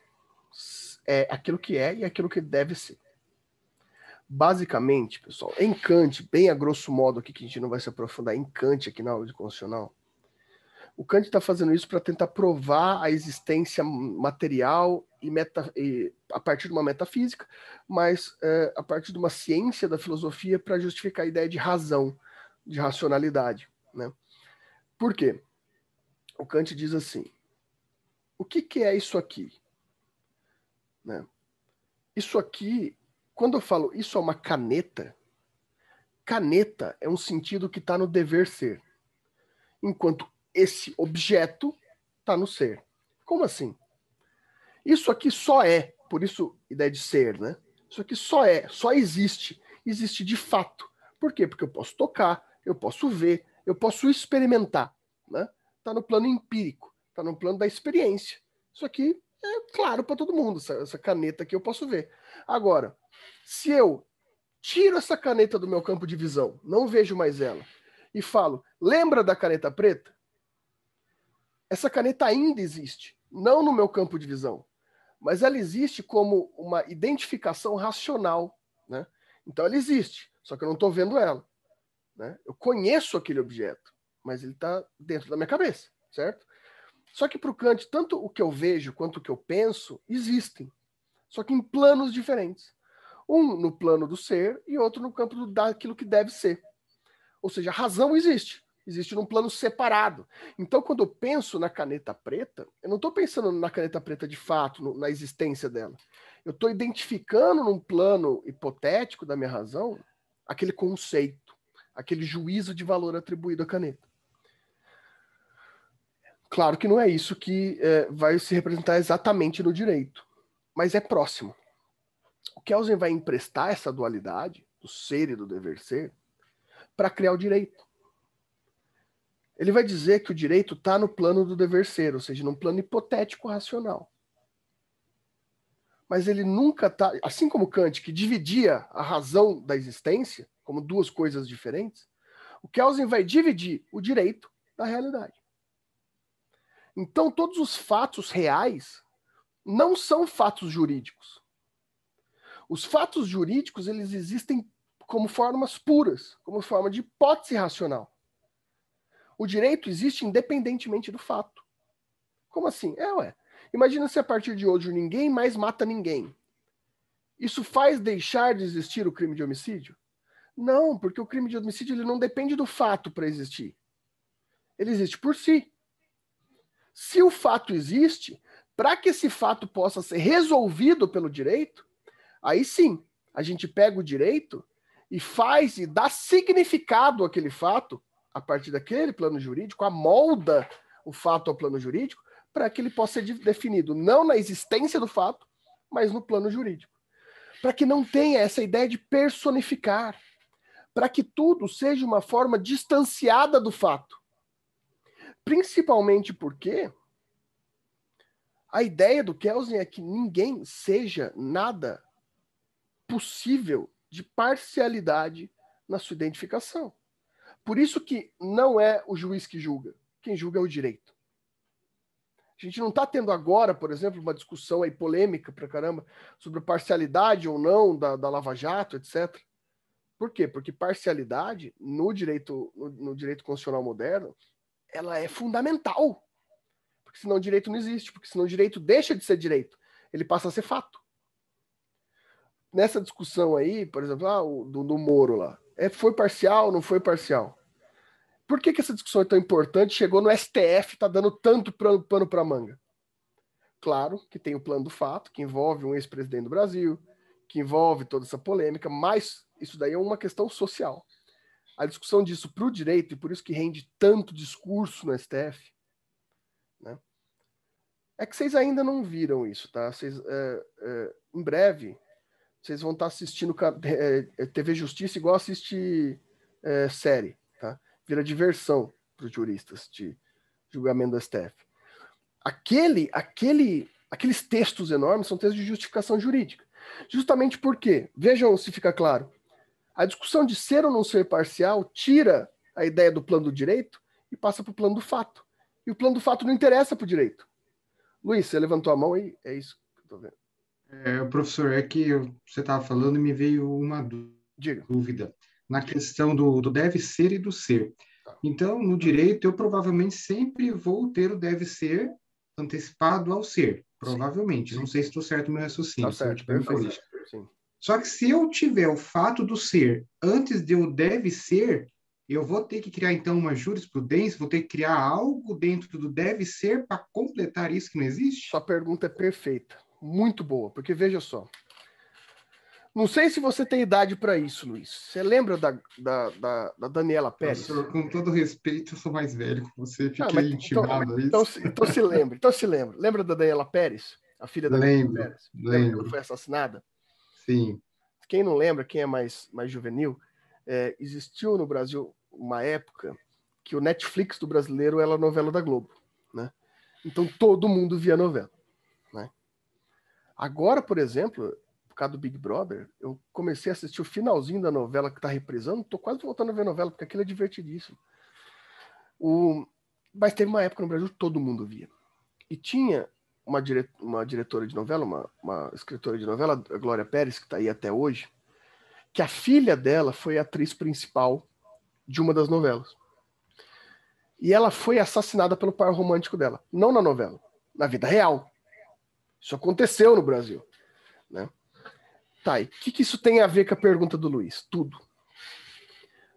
A: É aquilo que é e aquilo que deve ser. Basicamente, pessoal, em Kant, bem a grosso modo aqui, que a gente não vai se aprofundar em Kant aqui na aula de constitucional, o Kant está fazendo isso para tentar provar a existência material e, meta, e a partir de uma metafísica, mas é, a partir de uma ciência da filosofia para justificar a ideia de razão, de racionalidade. Né? Por quê? O Kant diz assim: o que, que é isso aqui? Né? Isso aqui, quando eu falo isso é uma caneta, caneta é um sentido que está no dever ser, enquanto esse objeto está no ser. Como assim? Isso aqui só é, por isso ideia de ser, né? Isso aqui só é, só existe, existe de fato. Por quê? Porque eu posso tocar, eu posso ver, eu posso experimentar, né? Está no plano empírico. Está no plano da experiência. Isso aqui é claro para todo mundo. Essa, essa caneta aqui eu posso ver. Agora, se eu tiro essa caneta do meu campo de visão, não vejo mais ela, e falo, lembra da caneta preta? Essa caneta ainda existe, não no meu campo de visão, mas ela existe como uma identificação racional. Né? Então ela existe, só que eu não estou vendo ela. Né? Eu conheço aquele objeto, mas ele está dentro da minha cabeça, certo? Só que para o Kant, tanto o que eu vejo quanto o que eu penso existem, só que em planos diferentes. Um no plano do ser e outro no campo daquilo que deve ser. Ou seja, a razão existe, existe num plano separado. Então, quando eu penso na caneta preta, eu não estou pensando na caneta preta de fato, no, na existência dela. Eu estou identificando num plano hipotético da minha razão aquele conceito, aquele juízo de valor atribuído à caneta. Claro que não é isso que é, vai se representar exatamente no direito, mas é próximo. O Kelsen vai emprestar essa dualidade do ser e do dever ser para criar o direito. Ele vai dizer que o direito está no plano do dever ser, ou seja, num plano hipotético racional. Mas ele nunca está, assim como Kant, que dividia a razão da existência como duas coisas diferentes, o Kelsen vai dividir o direito da realidade. Então, todos os fatos reais não são fatos jurídicos. Os fatos jurídicos, eles existem como formas puras, como forma de hipótese racional. O direito existe independentemente do fato. Como assim? É, ué. Imagina se a partir de hoje ninguém mais mata ninguém. Isso faz deixar de existir o crime de homicídio? Não, porque o crime de homicídio ele não depende do fato para existir. Ele existe por si. Se o fato existe, para que esse fato possa ser resolvido pelo direito, aí sim, a gente pega o direito e faz e dá significado àquele fato, a partir daquele plano jurídico, amolda o fato ao plano jurídico, para que ele possa ser definido não na existência do fato, mas no plano jurídico. Para que não tenha essa ideia de personificar, para que tudo seja uma forma distanciada do fato Principalmente porque a ideia do Kelsen é que ninguém seja nada possível de parcialidade na sua identificação. Por isso que não é o juiz que julga, quem julga é o direito. A gente não está tendo agora, por exemplo, uma discussão aí polêmica para caramba sobre parcialidade ou não da, da Lava Jato, etc. Por quê? Porque parcialidade no direito, no, no direito constitucional moderno ela é fundamental. Porque senão o direito não existe, porque senão o direito deixa de ser direito, ele passa a ser fato. Nessa discussão aí, por exemplo, ah, o, do, do Moro lá, é, foi parcial, não foi parcial? Por que, que essa discussão é tão importante? Chegou no STF, está dando tanto pano para manga. Claro que tem o plano do fato, que envolve um ex-presidente do Brasil, que envolve toda essa polêmica, mas isso daí é uma questão social a discussão disso para o direito, e por isso que rende tanto discurso no STF, né? é que vocês ainda não viram isso, tá? Vocês, é, é, em breve, vocês vão estar tá assistindo é, é TV Justiça igual assistir é, série, tá? Vira diversão para os juristas de julgamento do STF. Aquele, aquele, aqueles textos enormes são textos de justificação jurídica. Justamente porque, vejam se fica claro, a discussão de ser ou não ser parcial tira a ideia do plano do direito e passa para o plano do fato. E o plano do fato não interessa para o direito. Luiz, você levantou a mão aí? É isso que eu estou vendo. É, professor, é que você estava falando e me veio uma dúvida na questão do, do deve ser e do ser. Tá. Então, no direito, eu provavelmente sempre vou ter o deve ser antecipado ao ser, provavelmente. Sim. Não sei se estou certo no meu raciocínio. Está certo, perfeito. Sim. Só que se eu tiver o fato do ser antes de eu deve ser, eu vou ter que criar então uma jurisprudência, vou ter que criar algo dentro do deve ser para completar isso que não existe? Sua pergunta é perfeita, muito boa, porque veja só. Não sei se você tem idade para isso, Luiz. Você lembra da, da, da, da Daniela Pérez? com todo respeito, eu sou mais velho que você, fiquei ah, mas, então, intimado. Então, então, então, se lembra, então se lembra. Lembra da Daniela Pérez, a filha da lembro, Pérez? Lembro. foi assassinada? Sim. Quem não lembra, quem é mais, mais juvenil, é, existiu no Brasil uma época que o Netflix do brasileiro era a novela da Globo, né? Então todo mundo via novela, né? Agora, por exemplo, por causa do Big Brother, eu comecei a assistir o finalzinho da novela que está reprisando, Estou quase voltando a ver novela, porque aquilo é divertidíssimo. O... Mas teve uma época no Brasil que todo mundo via. E tinha uma, dire, uma diretora de novela, uma, uma escritora de novela, a Glória Pérez, que está aí até hoje, que a filha dela foi a atriz principal de uma das novelas. E ela foi assassinada pelo pai romântico dela. Não na novela, na vida real. Isso aconteceu no Brasil. Né? Tá, e o que, que isso tem a ver com a pergunta do Luiz? Tudo.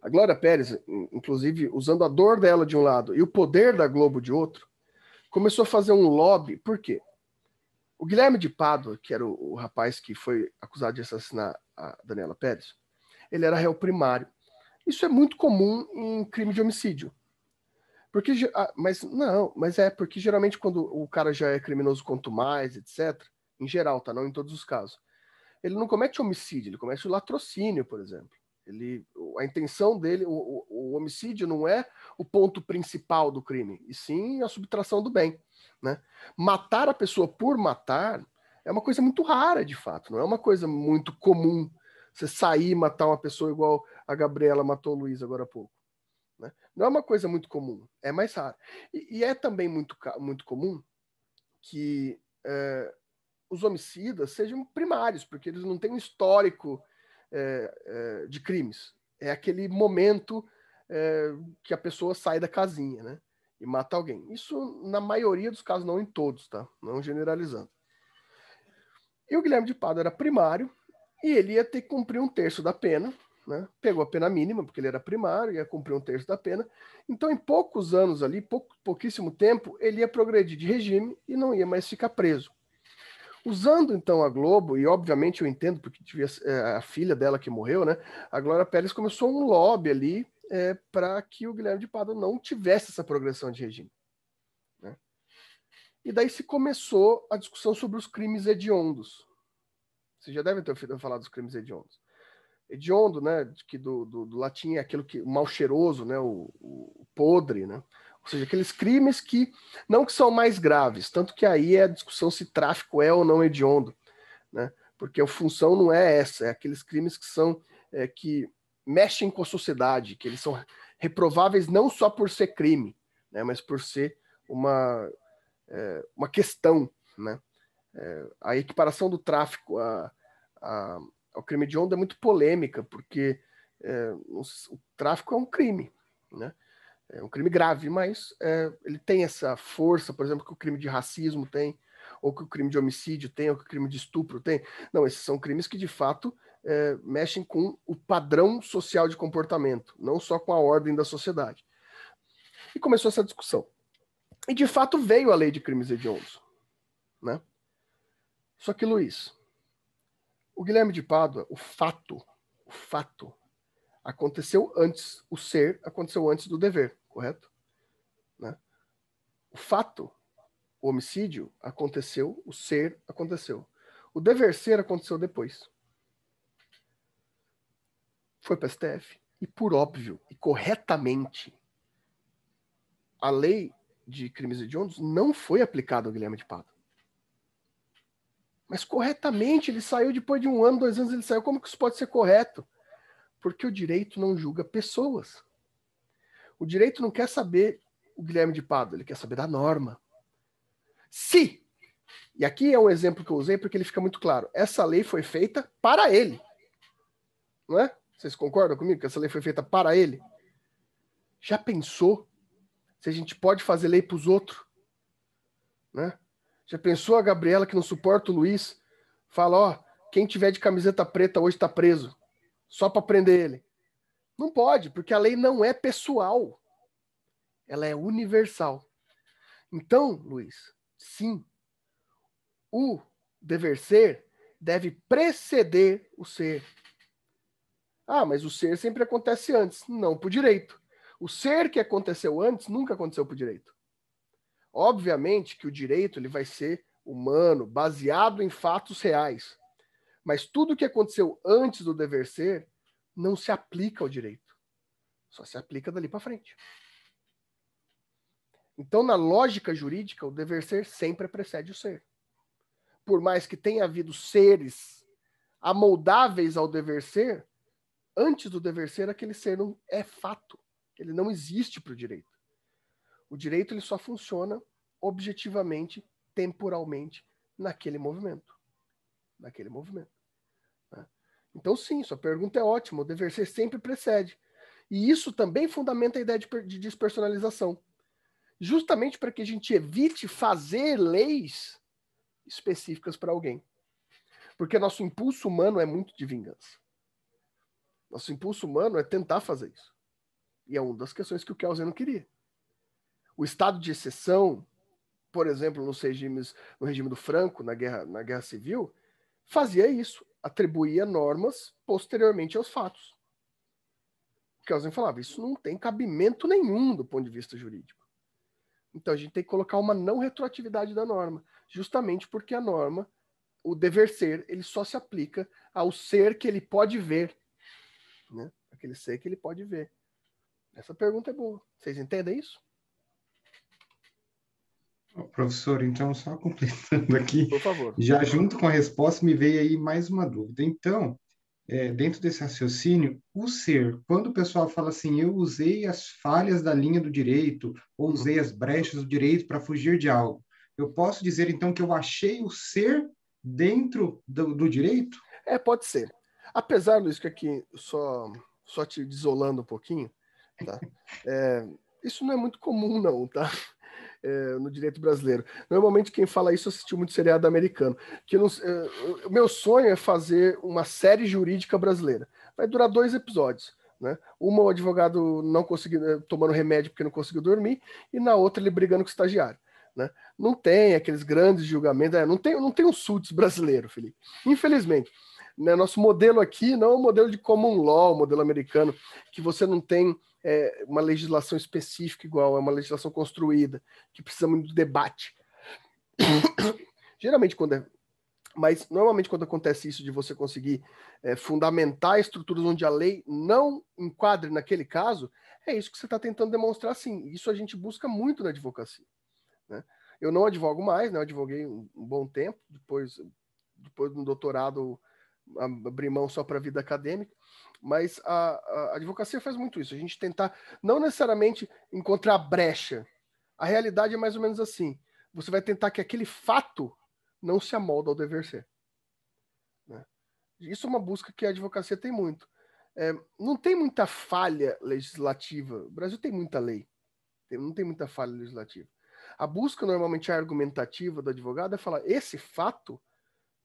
A: A Glória Pérez, inclusive, usando a dor dela de um lado e o poder da Globo de outro, começou a fazer um lobby. Por quê? O Guilherme de Pádua, que era o, o, rapaz que foi acusado de assassinar a Daniela Pérez, ele era réu primário. Isso é muito comum em crime de homicídio. Porque, ah, mas não, mas é porque geralmente quando o cara já é criminoso quanto mais, etc., em geral, tá? Não em todos os casos. Ele não comete homicídio, ele comete latrocínio, por exemplo. Ele, a intenção dele, o, o, homicídio não é o ponto principal do crime, e sim a subtração do bem. Né? Matar a pessoa por matar é uma coisa muito rara, de fato, não é uma coisa muito comum você sair e matar uma pessoa igual a Gabriela matou o Luiz agora há pouco. Né? Não é uma coisa muito comum, é mais rara. E, e é também muito, muito comum que é, os homicidas sejam primários, porque eles não têm um histórico é, é, de crimes. É aquele momento é, que a pessoa sai da casinha, né? E mata alguém. Isso na maioria dos casos, não em todos, tá? Não generalizando. E o Guilherme de Pado era primário e ele ia ter que cumprir um terço da pena, né? Pegou a pena mínima, porque ele era primário, ia cumprir um terço da pena. Então, em poucos anos ali, pouco, pouquíssimo tempo, ele ia progredir de regime e não ia mais ficar preso. Usando então a Globo, e obviamente eu entendo, porque tive a, é, a filha dela que morreu, né? A Glória Pérez começou um lobby ali é, para que o Guilherme de Pado não tivesse essa progressão de regime. Né? E daí se começou a discussão sobre os crimes hediondos. Vocês já devem ter ouvido falar dos crimes hediondos. Hediondo, né? Que do, do, do latim é aquilo que. mal cheiroso, né? O, o podre, né? Ou seja, aqueles crimes que não que são mais graves, tanto que aí é a discussão se tráfico é ou não hediondo, né? Porque a função não é essa, é aqueles crimes que são é, que mexem com a sociedade, que eles são reprováveis não só por ser crime, né, mas por ser uma, é, uma questão. Né? É, a equiparação do tráfico a, a, ao crime de onda é muito polêmica, porque é, o, o, tráfico é um crime. Né? É um crime grave, mas é, ele tem essa força, por exemplo, que o crime de racismo tem, ou que o crime de homicídio tem, ou que o crime de estupro tem. Não, esses são crimes que de fato é, mexem com o padrão social de comportamento, não só com a ordem da sociedade. E começou essa discussão. E de fato veio a lei de crimes hediondos. Né? Só que, Luiz, o Guilherme de Pádua, o fato, o fato, aconteceu antes, o ser aconteceu antes do dever correto? Né? O fato, o homicídio, aconteceu, o ser aconteceu. O dever ser aconteceu depois. Foi para STF. E por óbvio e corretamente, a lei de crimes hediondos não foi aplicada ao Guilherme de Pado. Mas corretamente, ele saiu depois de um ano, dois anos, ele saiu. Como que isso pode ser correto? Porque o direito não julga pessoas. O direito não quer saber o Guilherme de Pado, ele quer saber da norma. Se, e aqui é um exemplo que eu usei porque ele fica muito claro, essa lei foi feita para ele. Não é? Vocês concordam comigo que essa lei foi feita para ele? Já pensou se a gente pode fazer lei para os outros? Né? Já pensou a Gabriela que não suporta o Luiz? Fala, ó, quem tiver de camiseta preta hoje está preso. Só para prender ele. Não pode, porque a lei não é pessoal. Ela é universal. Então, Luiz, sim, o dever ser deve preceder o ser. Ah, mas o ser sempre acontece antes. Não por direito. O ser que aconteceu antes nunca aconteceu por direito. Obviamente que o direito ele vai ser humano, baseado em fatos reais. Mas tudo que aconteceu antes do dever ser não se aplica ao direito. Só se aplica dali para frente. Então, na lógica jurídica, o dever ser sempre precede o ser. Por mais que tenha havido seres amoldáveis ao dever ser, antes do dever ser, aquele ser não é fato. Ele não existe para o direito. O direito ele só funciona objetivamente, temporalmente, naquele movimento. Naquele movimento. Então, sim, sua pergunta é ótima. O dever ser sempre precede. E isso também fundamenta a ideia de, de despersonalização. Justamente para que a gente evite fazer leis específicas para alguém. Porque nosso impulso humano é muito de vingança. Nosso impulso humano é tentar fazer isso. E é uma das questões que o Kelsen não queria. O estado de exceção, por exemplo, nos regimes, no regime do Franco, na guerra, na guerra civil, fazia isso atribuía normas posteriormente aos fatos. O Kelsen falava, isso não tem cabimento nenhum do ponto de vista jurídico. Então a gente tem que colocar uma não retroatividade da norma, justamente porque a norma, o dever ser, ele só se aplica ao ser que ele pode ver, né? Aquele ser que ele pode ver. Essa pergunta é boa. Vocês entendem isso? Professor, então, só completando aqui, já junto com a resposta, me veio aí mais uma dúvida. Então, é, dentro desse raciocínio, o ser, quando o pessoal fala assim, eu usei as falhas da linha do direito, ou usei as brechas do direito para fugir de algo, eu posso dizer, então, que eu achei o ser dentro do, do direito? É, pode ser. Apesar, Luiz, que aqui, só, só te desolando um pouquinho, tá? É, isso não é muito comum, não, tá? é, no direito brasileiro. Normalmente quem fala isso assistiu muito seriado americano. Que não, é, o meu sonho é fazer uma série jurídica brasileira. Vai durar dois episódios. Né? Uma o advogado não conseguindo eh, tomando remédio porque não conseguiu dormir, e na outra ele brigando com o estagiário. Né? Não tem aqueles grandes julgamentos, é, não, tem, não tem um SUTS brasileiro, Felipe. Infelizmente. Né? Nosso modelo aqui não é o um modelo de common law, o modelo americano, que você não tem é, uma legislação específica igual, é uma legislação construída, que precisa muito de debate. Geralmente quando é, mas normalmente quando acontece isso de você conseguir é, fundamentar estruturas onde a lei não enquadre naquele caso, é isso que você está tentando demonstrar sim. Isso a gente busca muito na advocacia. Né? Eu não advogo mais, né? eu advoguei um, um bom tempo, depois, depois do doutorado abri mão só para a vida acadêmica, mas a, a advocacia faz muito isso, a gente tentar não necessariamente encontrar brecha. A realidade é mais ou menos assim. Você vai tentar que aquele fato não se amolda ao dever ser. Né? Isso é uma busca que a advocacia tem muito. É, não tem muita falha legislativa. O Brasil tem muita lei. Tem, não tem muita falha legislativa. A busca normalmente argumentativa do advogado é falar: esse fato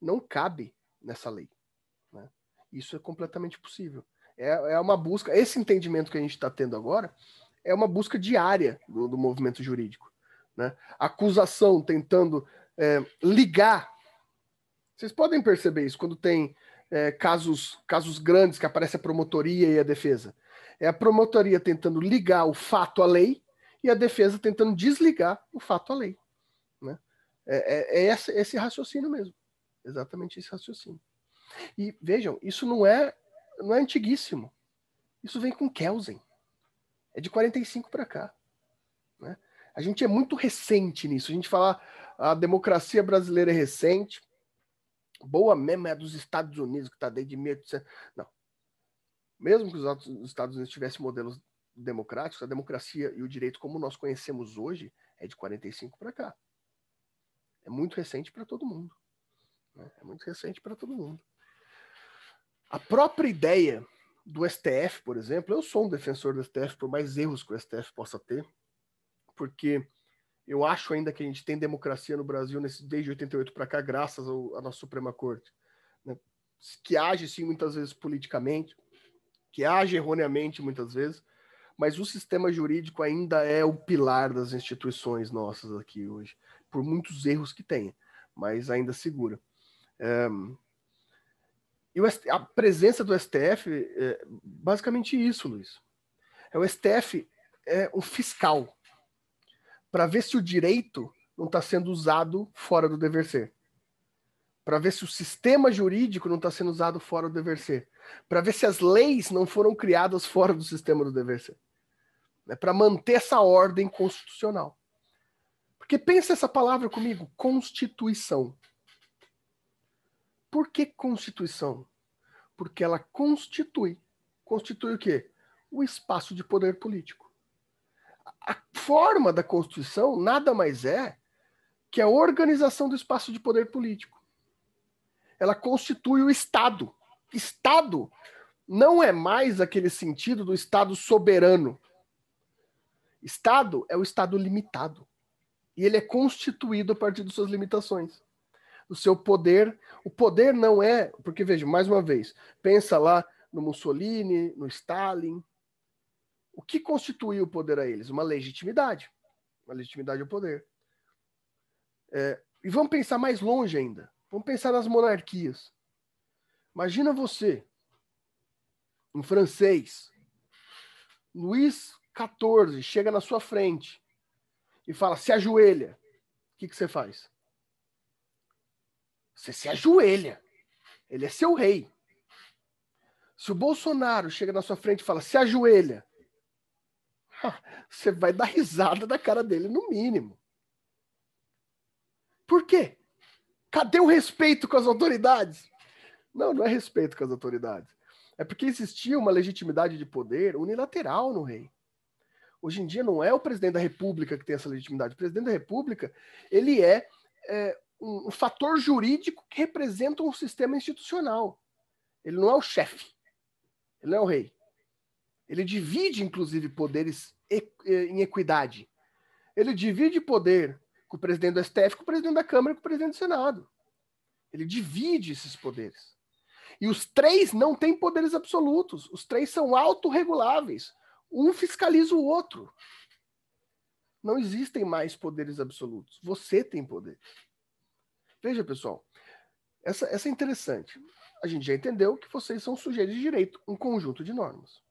A: não cabe nessa lei. Isso é completamente possível. É, é uma busca, esse entendimento que a gente está tendo agora é uma busca diária do, do movimento jurídico. Né? Acusação tentando é, ligar. Vocês podem perceber isso quando tem é, casos, casos grandes que aparece a promotoria e a defesa. É a promotoria tentando ligar o fato à lei e a defesa tentando desligar o fato à lei. Né? É, é, é esse, esse raciocínio mesmo. Exatamente esse raciocínio. E vejam, isso não é, não é antiguíssimo. Isso vem com Kelsen. É de 45 para cá. Né? A gente é muito recente nisso. A gente fala a democracia brasileira é recente. Boa mesmo é a dos Estados Unidos, que está desde 1800. Não. Mesmo que os Estados Unidos tivessem modelos democráticos, a democracia e o direito como nós conhecemos hoje é de 45 para cá. É muito recente para todo mundo. Né? É muito recente para todo mundo. A própria ideia do STF, por exemplo, eu sou um defensor do STF, por mais erros que o STF possa ter, porque eu acho ainda que a gente tem democracia no Brasil nesse, desde 88 para cá, graças à nossa Suprema Corte, né? que age sim muitas vezes politicamente, que age erroneamente muitas vezes, mas o sistema jurídico ainda é o pilar das instituições nossas aqui hoje, por muitos erros que tenha, mas ainda segura. É, e a presença do STF é basicamente isso, Luiz. É o STF é um fiscal para ver se o direito não está sendo usado fora do dever ser. Para ver se o sistema jurídico não está sendo usado fora do dever ser. Para ver se as leis não foram criadas fora do sistema do dever ser. É para manter essa ordem constitucional. Porque pensa essa palavra comigo: Constituição. Por que Constituição? Porque ela constitui. Constitui o quê? O espaço de poder político. A forma da Constituição nada mais é que a organização do espaço de poder político. Ela constitui o Estado. Estado não é mais aquele sentido do Estado soberano. Estado é o Estado limitado. E ele é constituído a partir de suas limitações o seu poder. O poder não é, porque veja, mais uma vez, pensa lá no Mussolini, no Stalin. O que constituiu o poder a eles? Uma legitimidade. Uma legitimidade ao é poder. É, e vamos pensar mais longe ainda. Vamos pensar nas monarquias. Imagina você, um francês, Luís XIV, chega na sua frente e fala: se ajoelha. O que, que você faz? Você se ajoelha. Ele é seu rei. Se o Bolsonaro chega na sua frente e fala, se ajoelha, você vai dar risada da cara dele, no mínimo. Por quê? Cadê o respeito com as autoridades? Não, não é respeito com as autoridades. É porque existia uma legitimidade de poder unilateral no rei. Hoje em dia não é o presidente da república que tem essa legitimidade. O presidente da república, ele é, é um, fator jurídico que representa um sistema institucional. Ele não é o chefe, ele não é o rei. Ele divide, inclusive, poderes em equidade. Ele divide poder com o presidente do STF, com o presidente da Câmara e com o presidente do Senado. Ele divide esses poderes. E os três não têm poderes absolutos. Os três são autorreguláveis. Um fiscaliza o outro. Não existem mais poderes absolutos. Você tem poder. Veja, pessoal, essa, essa é interessante. A gente já entendeu que vocês são sujeitos de direito, um conjunto de normas.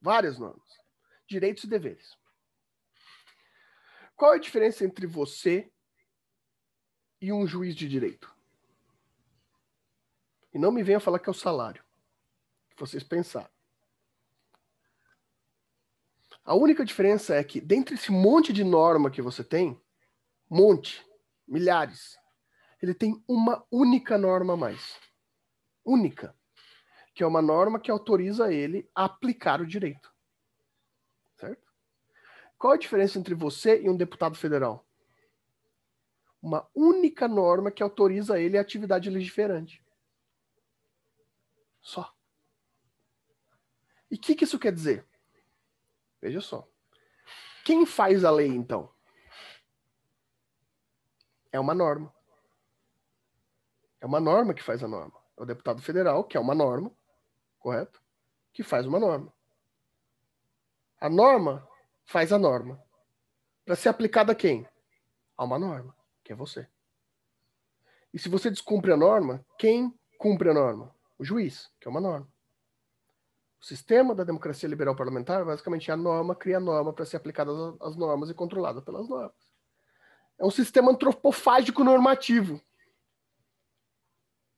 A: Várias normas. Direitos e deveres. Qual é a diferença entre você e um juiz de direito? E não me venha falar que é o salário. Que vocês pensaram. A única diferença é que, dentre esse monte de norma que você tem, monte, milhares, ele tem uma única norma a mais. Única. Que é uma norma que autoriza ele a aplicar o direito. Certo? Qual a diferença entre você e um deputado federal? Uma única norma que autoriza ele a atividade legiferante. Só. E o que, que isso quer dizer? Veja só. Quem faz a lei, então? É uma norma. É uma norma que faz a norma. É o deputado federal, que é uma norma, correto? Que faz uma norma. A norma faz a norma. Para ser aplicada a quem? A uma norma, que é você. E se você descumpre a norma, quem cumpre a norma? O juiz, que é uma norma. O sistema da democracia liberal parlamentar, basicamente, é a norma cria a norma para ser aplicada às normas e controlada pelas normas. É um sistema antropofágico normativo.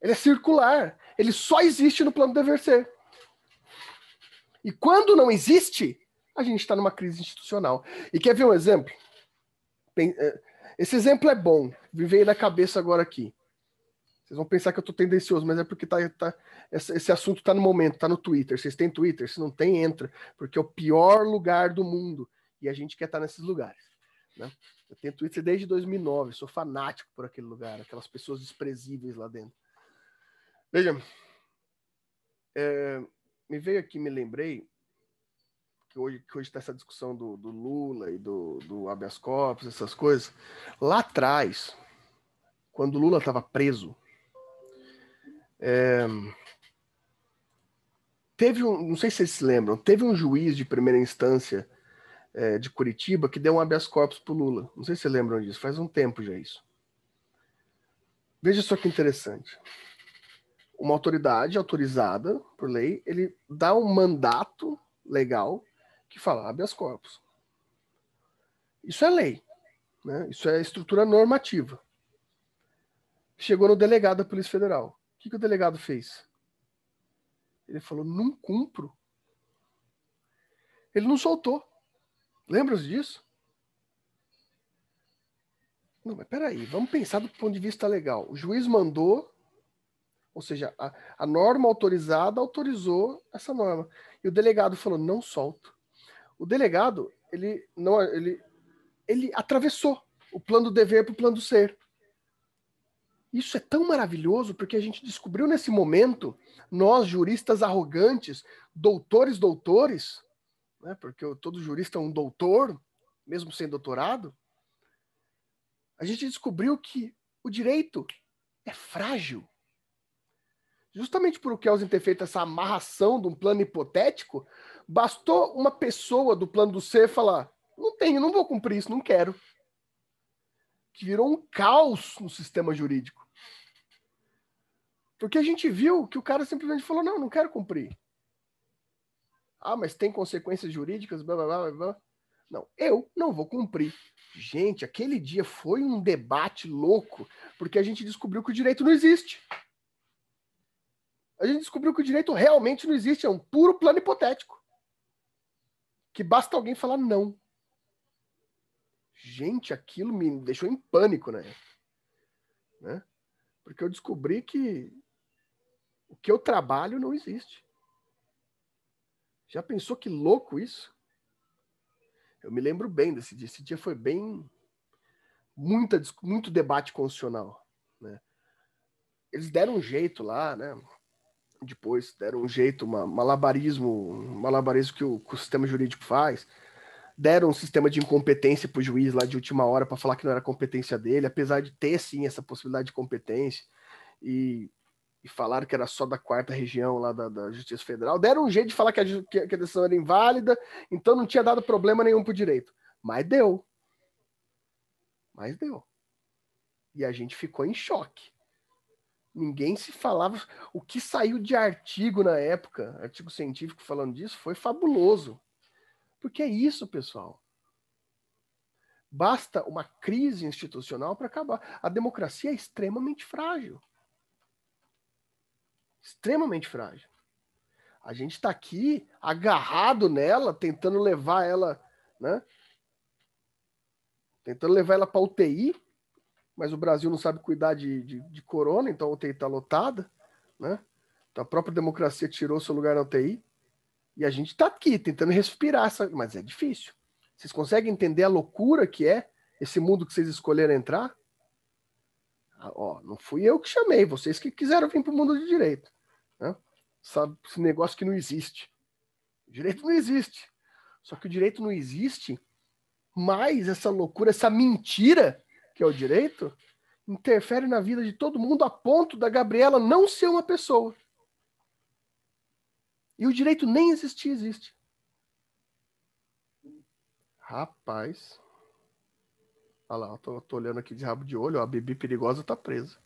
A: Ele é circular. Ele só existe no plano dever ser. E quando não existe, a gente está numa crise institucional. E quer ver um exemplo? Eh, esse exemplo é bom. Vivei na cabeça agora aqui. Vocês vão pensar que eu estou tendencioso, mas é porque tá, tá, esse assunto está no momento, está no Twitter. Vocês têm Twitter? Se não tem, entra. Porque é o pior lugar do mundo. E a gente quer estar tá nesses lugares. Né? Eu tenho Twitter desde 2009, sou fanático por aquele lugar, aquelas pessoas desprezíveis lá dentro. Veja, é, me veio aqui, me lembrei que hoje que hoje está essa discussão do, do, Lula e do, do habeas corpus, essas coisas. Lá atrás, quando o Lula estava preso, é, teve um, não sei se vocês se lembram, teve um juiz de primeira instância é, de Curitiba que deu um habeas corpus para o Lula. Não sei se vocês lembram disso, faz um tempo já isso. Veja só que interessante uma autoridade autorizada por lei, ele dá um mandato legal que fala habeas corpus. Isso é lei, né? isso é estrutura normativa. Chegou no delegado da Polícia Federal. O que, que o delegado fez? Ele falou: não cumpro. Ele não soltou. Lembra-se disso? Não, mas peraí, vamos pensar do ponto de vista legal. O juiz mandou ou seja, a, a norma autorizada autorizou essa norma. E o delegado falou: não solto. O delegado, ele não ele, ele atravessou o plano do dever para o plano do ser. Isso é tão maravilhoso porque a gente descobriu nesse momento, nós juristas arrogantes, doutores, doutores, né, porque todo jurista é um doutor, mesmo sem doutorado, a gente descobriu que o direito é frágil justamente por o Kelsen ter feito essa amarração de um plano hipotético, bastou uma pessoa do plano do C falar: não tenho, não vou cumprir isso, não quero. Que virou um caos no sistema jurídico. Porque a gente viu que o cara simplesmente falou: não, não quero cumprir. Ah, mas tem consequências jurídicas, blá blá blá blá. Não, eu não vou cumprir. Gente, aquele dia foi um debate louco, porque a gente descobriu que o direito não existe a gente descobriu que o direito realmente não existe, é um puro plano hipotético. Que basta alguém falar não. Gente, aquilo me deixou em pânico, né? né? Porque eu descobri que o que eu trabalho não existe. Já pensou que louco isso? Eu me lembro bem desse dia. Esse dia foi bem. Muita, muito debate constitucional. Né? Eles deram um jeito lá, né? depois deram um jeito, uma, malabarismo, um malabarismo que o, que o, sistema jurídico faz, deram um sistema de incompetência para o juiz lá de última hora para falar que não era competência dele, apesar de ter sim essa possibilidade de competência, e, e falaram que era só da quarta região lá da, da Justiça Federal, deram um jeito de falar que a, que a decisão era inválida, então não tinha dado problema nenhum para o direito. Mas deu. Mas deu. E a gente ficou em choque ninguém se falava. O que saiu de artigo na época, artigo científico falando disso, foi fabuloso. Porque é isso, pessoal. Basta uma crise institucional para acabar. A democracia é extremamente frágil. Extremamente frágil. A gente está aqui agarrado nela, tentando levar ela, né? Tentando levar ela para UTI, mas o Brasil não sabe cuidar de, de, de corona, então a UTI está lotada, né? Então a própria democracia tirou seu lugar na UTI e a gente está aqui tentando respirar, sabe? mas é difícil. Vocês conseguem entender a loucura que é esse mundo que vocês escolheram entrar? Ah, ó, não fui eu que chamei, vocês que quiseram vir para o mundo de direito. Né? Sabe, esse negócio que não existe. O direito não existe. Só que o direito não existe, mas essa loucura, essa mentira que é o direito, interfere na vida de todo mundo a ponto da Gabriela não ser uma pessoa. E o direito nem existir existe. Rapaz. Olha lá, eu tô, tô olhando aqui de rabo de olho, ó, a Bibi Perigosa tá presa.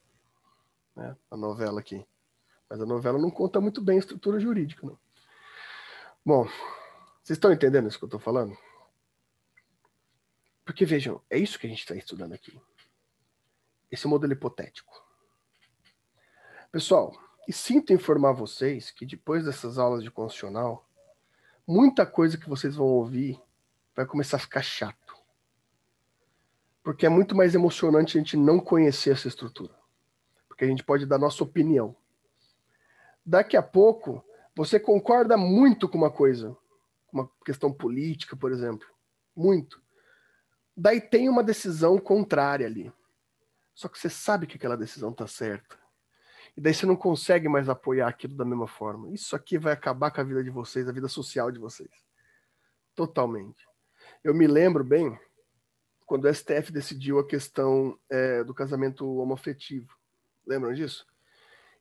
A: Né? A novela aqui. Mas a novela não conta muito bem a estrutura jurídica. Não. Bom, vocês estão entendendo isso que eu tô falando? Porque vejam, é isso que a gente está estudando aqui. Esse modelo hipotético. Pessoal, e sinto informar vocês que depois dessas aulas de constitucional, muita coisa que vocês vão ouvir vai começar a ficar chato. Porque é muito mais emocionante a gente não conhecer essa estrutura. Porque a gente pode dar nossa opinião. Daqui a pouco, você concorda muito com uma coisa, uma questão política, por exemplo. Muito. Daí tem uma decisão contrária ali. Só que você sabe que aquela decisão está certa. E daí você não consegue mais apoiar aquilo da mesma forma. Isso aqui vai acabar com a vida de vocês, a vida social de vocês. Totalmente. Eu me lembro bem quando o STF decidiu a questão é, do casamento homoafetivo. Lembram disso?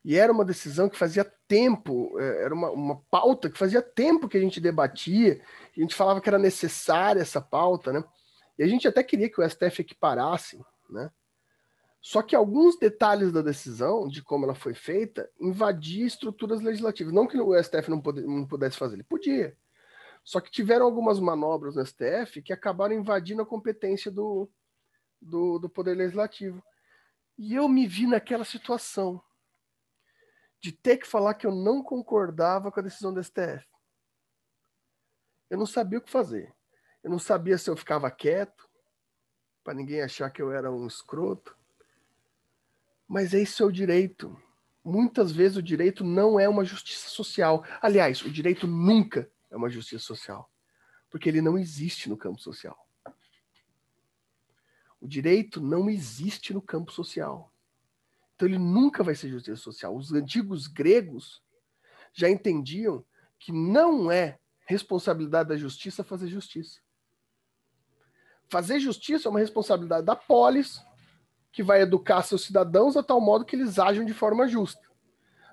A: E era uma decisão que fazia tempo, é, era uma, uma pauta que fazia tempo que a gente debatia, a gente falava que era necessária essa pauta, né? E a gente até queria que o STF equiparasse, né? Só que alguns detalhes da decisão, de como ela foi feita, invadiam estruturas legislativas. Não que o STF não, não pudesse fazer, ele podia. Só que tiveram algumas manobras no STF que acabaram invadindo a competência do, do, do Poder Legislativo. E eu me vi naquela situação de ter que falar que eu não concordava com a decisão do STF. Eu não sabia o que fazer. Eu não sabia se eu ficava quieto, para ninguém achar que eu era um escroto. Mas esse é, é o direito. Muitas vezes o direito não é uma justiça social. Aliás, o direito nunca é uma justiça social, porque ele não existe no campo social. O direito não existe no campo social. Então ele nunca vai ser justiça social. Os antigos gregos já entendiam que não é responsabilidade da justiça fazer justiça. Fazer justiça é uma responsabilidade da polis, que vai educar seus cidadãos a tal modo que eles ajam de forma justa.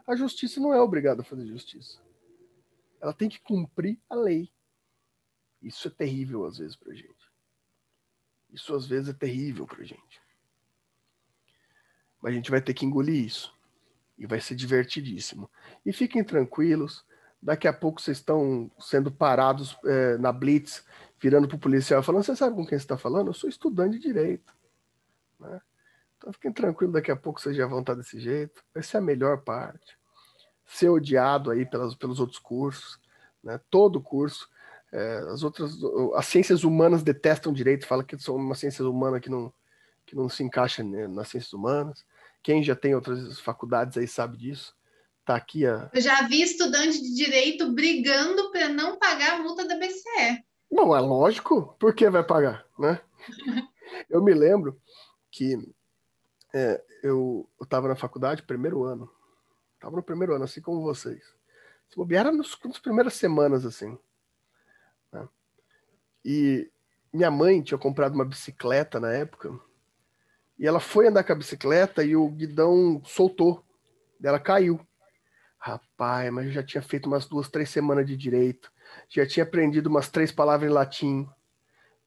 A: A justiça não é obrigada a fazer justiça. Ela tem que cumprir a lei. Isso é terrível às vezes pra gente. Isso às vezes é terrível pra gente. Mas a gente vai ter que engolir isso. E vai ser divertidíssimo. E fiquem tranquilos. Daqui a pouco vocês estão sendo parados é, na Blitz virando para o policial falando: Você sabe com quem você está falando? Eu sou estudante de direito. Né? Então fiquem tranquilos, daqui a pouco vocês já vão estar tá desse jeito. Essa é a melhor parte. Ser odiado aí pelas, pelos outros cursos, né? todo curso. É, as outras, as ciências humanas detestam direito, falam que são uma ciência humana que não, que não se encaixa né, nas ciências humanas. Quem já tem outras faculdades aí sabe disso. Tá aqui a... Eu já vi estudante de direito brigando para não pagar a multa da BCE. Não, é lógico, por que vai pagar, né? eu me lembro que é, eu estava na faculdade, primeiro ano. Estava no primeiro ano, assim como vocês. Se bobear, era nos, nas primeiras semanas, assim. Né? E minha mãe tinha comprado uma bicicleta na época. E ela foi andar com a bicicleta e o guidão soltou. Ela caiu. Rapaz, mas eu já tinha feito umas duas, três semanas de direito já tinha aprendido umas três palavras em latim.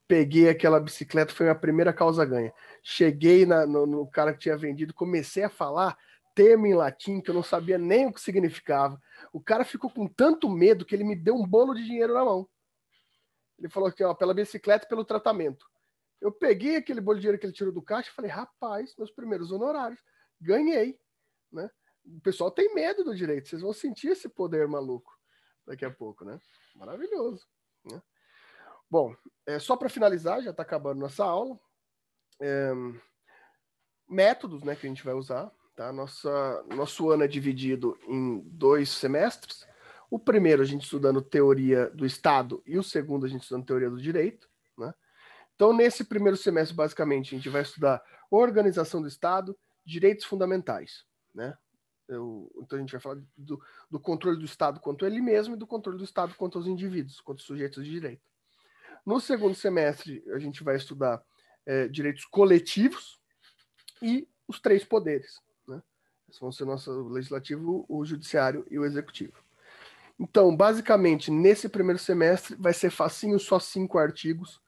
A: Peguei aquela bicicleta, foi a primeira causa ganha. Cheguei na, no, no cara que tinha vendido, comecei a falar termo em latim que eu não sabia nem o que significava. O cara ficou com tanto medo que ele me deu um bolo de dinheiro na mão. Ele falou que ó, pela bicicleta, pelo tratamento. Eu peguei aquele bolo de dinheiro que ele tirou do caixa e falei, rapaz, meus primeiros honorários, ganhei, né? O pessoal tem medo do direito, vocês vão sentir esse poder maluco daqui a pouco, né? Maravilhoso. Né? Bom, é, só para finalizar, já está acabando nossa aula. É, métodos né, que a gente vai usar. Tá? Nossa, nosso ano é dividido em dois semestres. O primeiro a gente estudando teoria do Estado e o segundo a gente estudando teoria do direito. Né? Então, nesse primeiro semestre, basicamente, a gente vai estudar organização do Estado, direitos fundamentais. Né? Eu, então a gente vai falar do, do, controle do Estado quanto ele mesmo e do controle do Estado quanto aos indivíduos, quanto aos sujeitos de direito. No segundo semestre, a gente vai estudar é, direitos coletivos e os três poderes. Né? Esses vão ser nosso, o legislativo, o judiciário e o executivo. Então, basicamente, nesse primeiro semestre, vai ser facinho só cinco artigos.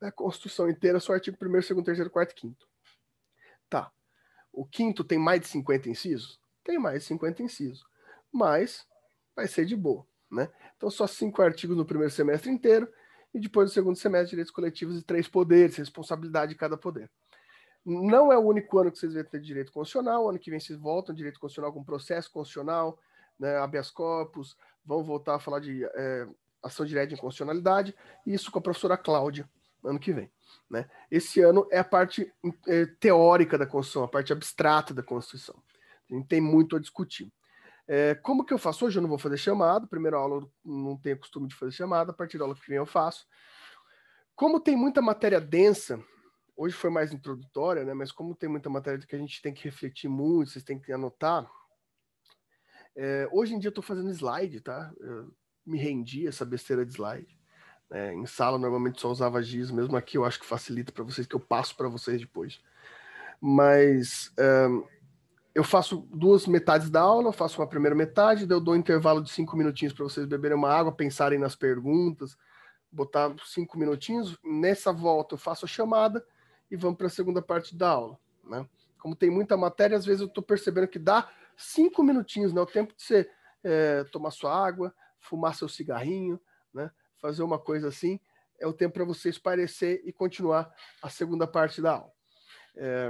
A: A né? Constituição inteira, só artigo 1, 2, 3, 4 e 5. Tá. O quinto tem mais de 50 incisos? tem mais 50 incisos. Mas vai ser de boa. Né? Então, só cinco artigos no primeiro semestre inteiro, e depois no segundo semestre, direitos coletivos e três poderes, responsabilidade de cada poder. Não é o único ano que vocês vão ter direito constitucional, ano que vem vocês voltam direito constitucional com processo constitucional, né, habeas corpus, vão voltar a falar de é, ação direta em constitucionalidade, e isso com a professora Cláudia, ano que vem. Né? Esse ano é a parte é, teórica da Constituição, a parte abstrata da Constituição gente tem muito a discutir. É, como que eu faço? Hoje eu não vou fazer chamada, primeira aula eu não tenho costume de fazer chamada, a partir da aula que vem eu faço. Como tem muita matéria densa, hoje foi mais introdutória, né? Mas como tem muita matéria que a gente tem que refletir muito, vocês têm que anotar. É, hoje em dia eu estou fazendo slide, tá? Eu me rendi essa besteira de slide. É, em sala normalmente só usava giz, mesmo aqui eu acho que facilita para vocês, que eu passo para vocês depois. Mas eu faço duas metades da aula, faço uma primeira metade, eu dou um intervalo de cinco minutinhos para vocês beberem uma água, pensarem nas perguntas, botar cinco minutinhos. Nessa volta eu faço a chamada e vamos para a segunda parte da aula. Né? Como tem muita matéria, às vezes eu estou percebendo que dá cinco minutinhos, né? o tempo de você é, tomar sua água, fumar seu cigarrinho, né? fazer uma coisa assim, é o tempo para você parecer e continuar a segunda parte da aula. É,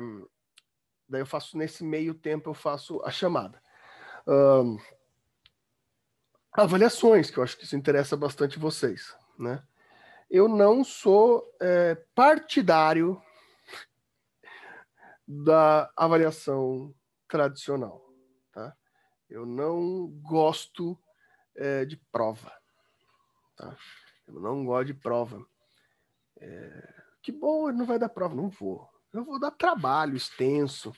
A: Daí eu faço nesse meio tempo eu faço a chamada. Um, avaliações, que eu acho que isso interessa bastante vocês, né? Eu não sou é, partidário da avaliação tradicional, tá? Eu não gosto é, de prova, tá? Eu não gosto de prova. É, que bom, ele não vai dar prova, não vou. Eu vou dar trabalho extenso,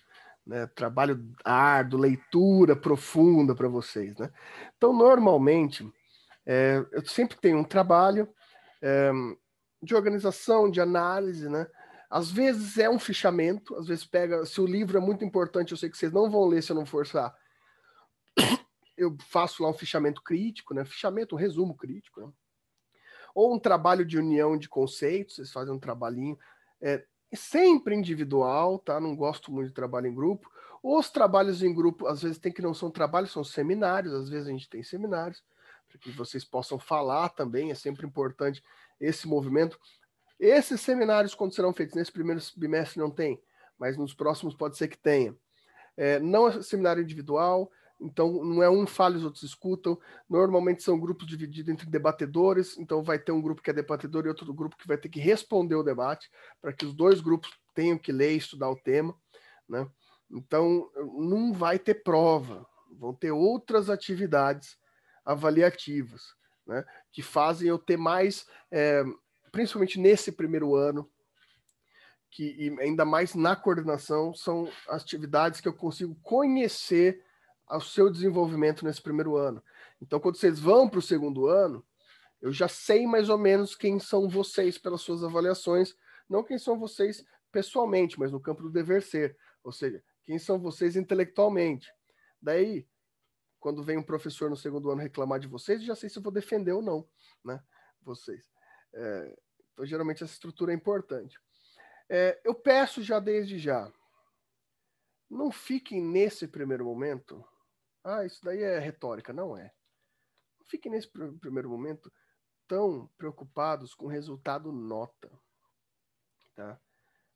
A: né? trabalho árduo, leitura profunda para vocês. Né? Então, normalmente, é, eu sempre tenho um trabalho é, de organização, de análise, né? Às vezes é um fichamento, às vezes pega. Se o livro é muito importante, eu sei que vocês não vão ler se eu não forçar. Eu faço lá um fichamento crítico, né? Fichamento, um resumo crítico. Né? Ou um trabalho de união de conceitos, vocês fazem um trabalhinho. É, sempre individual, tá? Não gosto muito de trabalho em grupo. Os trabalhos em grupo, às vezes tem que não são trabalhos, são seminários, às vezes a gente tem seminários, para que vocês possam falar também, é sempre importante esse movimento. Esses seminários, quando serão feitos? Nesse primeiro bimestre não tem, mas nos próximos pode ser que tenha. É, não é seminário individual, então, não é um fala e os outros escutam. Normalmente são grupos divididos entre debatedores, então vai ter um grupo que é debatedor e outro grupo que vai ter que responder o debate, para que os dois grupos tenham que ler e estudar o tema. Né? Então, não vai ter prova, vão ter outras atividades avaliativas, né? que fazem eu ter mais, é, principalmente nesse primeiro ano, que ainda mais na coordenação, são atividades que eu consigo conhecer ao seu desenvolvimento nesse primeiro ano. Então, quando vocês vão para o segundo ano, eu já sei mais ou menos quem são vocês pelas suas avaliações, não quem são vocês pessoalmente, mas no campo do dever ser, ou seja, quem são vocês intelectualmente. Daí, quando vem um professor no segundo ano reclamar de vocês, já sei se eu vou defender ou não, né? Vocês. É, então, geralmente essa estrutura é importante. É, eu peço já desde já, não fiquem nesse primeiro momento ah, isso daí é retórica. Não é. Não fiquem nesse pr primeiro momento tão preocupados com o resultado nota. Tá?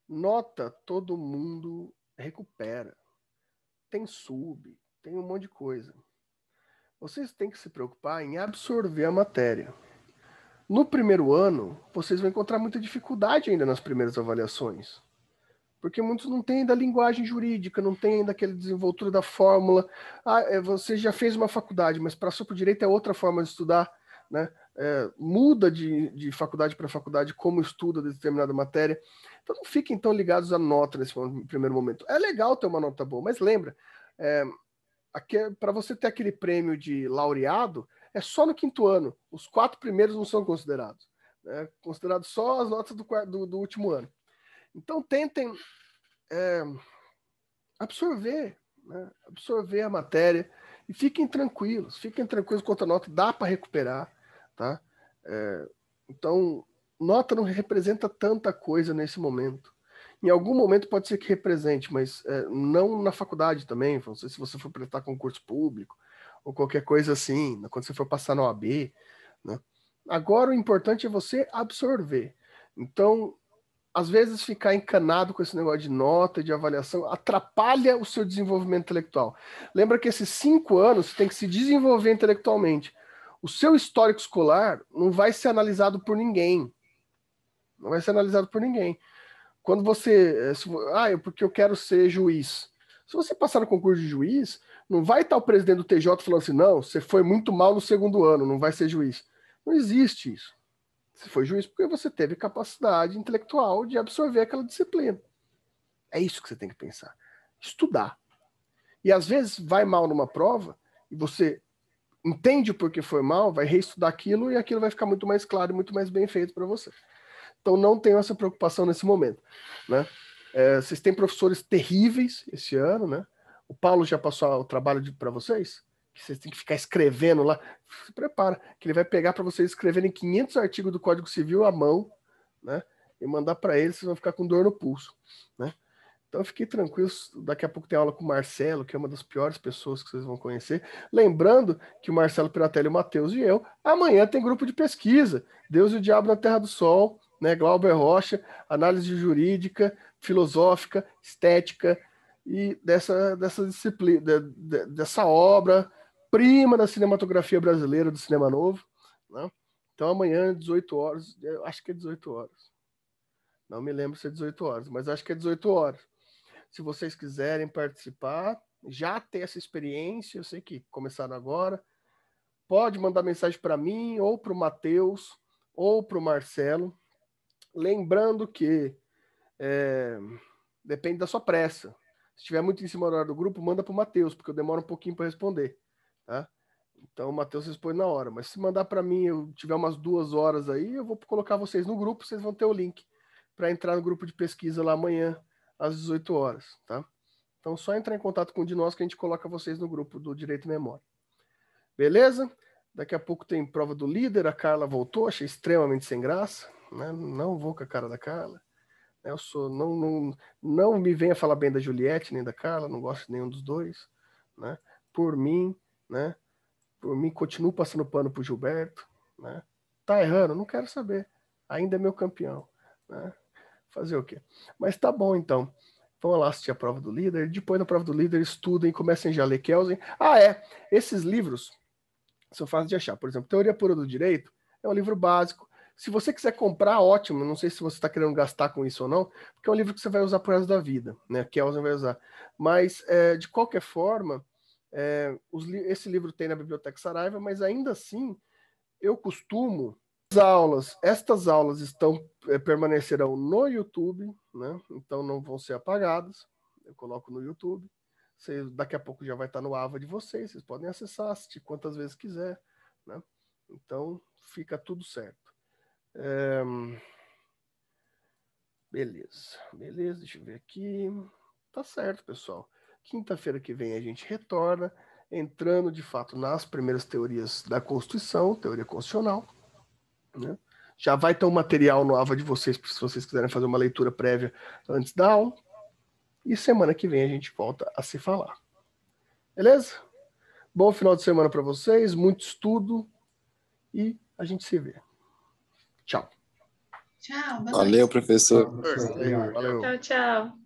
A: Nota todo mundo recupera. Tem sub, tem um monte de coisa. Vocês têm que se preocupar em absorver a matéria. No primeiro ano, vocês vão encontrar muita dificuldade ainda nas primeiras avaliações porque muitos não têm ainda a linguagem jurídica, não têm ainda aquela desenvoltura da fórmula. Ah, é, você já fez uma faculdade, mas para para o direito é outra forma de estudar, né? É, muda de, de faculdade para faculdade como estuda determinada matéria. Então não fiquem tão ligados à nota nesse primeiro momento. É legal ter uma nota boa, mas lembra, é, é, para você ter aquele prêmio de laureado, é só no quinto ano. Os quatro primeiros não são considerados. É né? considerado só as notas do, do, do último ano. Então tentem é, absorver, né? absorver a matéria e fiquem tranquilos, fiquem tranquilos quanto a nota, dá para recuperar, tá? É, então, nota não representa tanta coisa nesse momento. Em algum momento pode ser que represente, mas é, não na faculdade também, não sei se você for prestar concurso público ou qualquer coisa assim, né, quando você for passar na OAB, né? Agora o importante é você absorver. Então, às vezes ficar encanado com esse negócio de nota, de avaliação, atrapalha o seu desenvolvimento intelectual. Lembra que esses cinco anos você tem que se desenvolver intelectualmente. O seu histórico escolar não vai ser analisado por ninguém. Não vai ser analisado por ninguém. Quando você. Eh, se, ah, é porque eu quero ser juiz. Se você passar no concurso de juiz, não vai estar o presidente do TJ falando assim, não, você foi muito mal no segundo ano, não vai ser juiz. Não existe isso. Você foi juiz porque você teve capacidade intelectual de absorver aquela disciplina. É isso que você tem que pensar. Estudar. E às vezes vai mal numa prova e você entende por que foi mal, vai reestudar aquilo e aquilo vai ficar muito mais claro e muito mais bem feito para você. Então não tenho essa preocupação nesse momento, né? É, vocês têm professores terríveis esse ano, né? O Paulo já passou o trabalho para vocês? que vocês têm que ficar escrevendo lá. Se prepara, que ele vai pegar para vocês escreverem 500 artigos do Código Civil à mão, né? E mandar para ele, vocês vão ficar com dor no pulso, né? Então fiquei tranquilo, daqui a pouco tem aula com o Marcelo, que é uma das piores pessoas que vocês vão conhecer. Lembrando que o Marcelo Piratelli, o Matheus e eu, amanhã tem grupo de pesquisa, Deus e o Diabo na Terra do Sol, né? Glauber Rocha, análise jurídica, filosófica, estética e dessa, dessa disciplina, dessa obra obra-prima da cinematografia brasileira, do cinema novo. Né? Então amanhã, 18 horas, é, acho que é 18 horas. Não me lembro se é 18 horas, mas acho que é 18 horas. Se vocês quiserem participar, já ter essa experiência, eu sei que começaram agora, pode mandar mensagem para mim, ou para o Matheus, ou para o Marcelo. Lembrando que é, depende da sua pressa. Se tiver muito em cima do horário do grupo, manda para o Matheus, porque eu demoro um pouquinho para responder. Tá? Então o Matheus expõe na hora. Mas se mandar para mim, eu tiver umas duas horas aí, eu vou colocar vocês no grupo, vocês vão ter o link para entrar no grupo de pesquisa lá amanhã, às 18 horas. Tá? Então só entrar em contato com o de nós que a gente coloca vocês no grupo do Direito e Memória. Beleza? Daqui a pouco tem prova do líder, a Carla voltou, achei extremamente sem graça. Né? Não vou com a cara da Carla. Eu sou, não, não, não me venha falar bem da Juliette nem da Carla, não gosto de nenhum dos dois. Né? Por mim, né? Por mim, continuo passando pano pro Gilberto, né? Tá errando, não quero saber. Ainda é meu campeão, né? Fazer o quê? Mas tá bom, então. Vamos lá assistir a prova do líder. Depois da prova do líder, estudem, comecem já a ler Kelsen. Ah, é! Esses livros são fáceis de achar. Por exemplo, Teoria Pura do Direito é um livro básico. Se você quiser comprar, ótimo. Não sei se você está querendo gastar com isso ou não, porque é um livro que você vai usar pro resto da vida, né? Kelsen vai usar. Mas, é, de qualquer forma, é, os, esse livro tem na Biblioteca Saraiva, mas ainda assim eu costumo as aulas, estas aulas estão é, permanecerão no YouTube, né? Então não vão ser apagadas. Eu coloco no YouTube. daqui a pouco já vai estar no AVA de vocês. Vocês podem acessar, assistir quantas vezes quiser, né? Então fica tudo certo. É... Beleza, beleza. Deixa eu ver aqui. Tá certo, pessoal. Quinta-feira que vem a gente retorna, entrando de fato nas primeiras teorias da Constituição, teoria constitucional. Né? Já vai ter um material no AVA de vocês, se vocês quiserem fazer uma leitura prévia antes da aula. E semana que vem a gente volta a se falar. Beleza? Bom final de semana para vocês, muito estudo e a gente
B: se vê. Tchau. Tchau. Valeu, professor. Valeu, valeu. Tchau, tchau.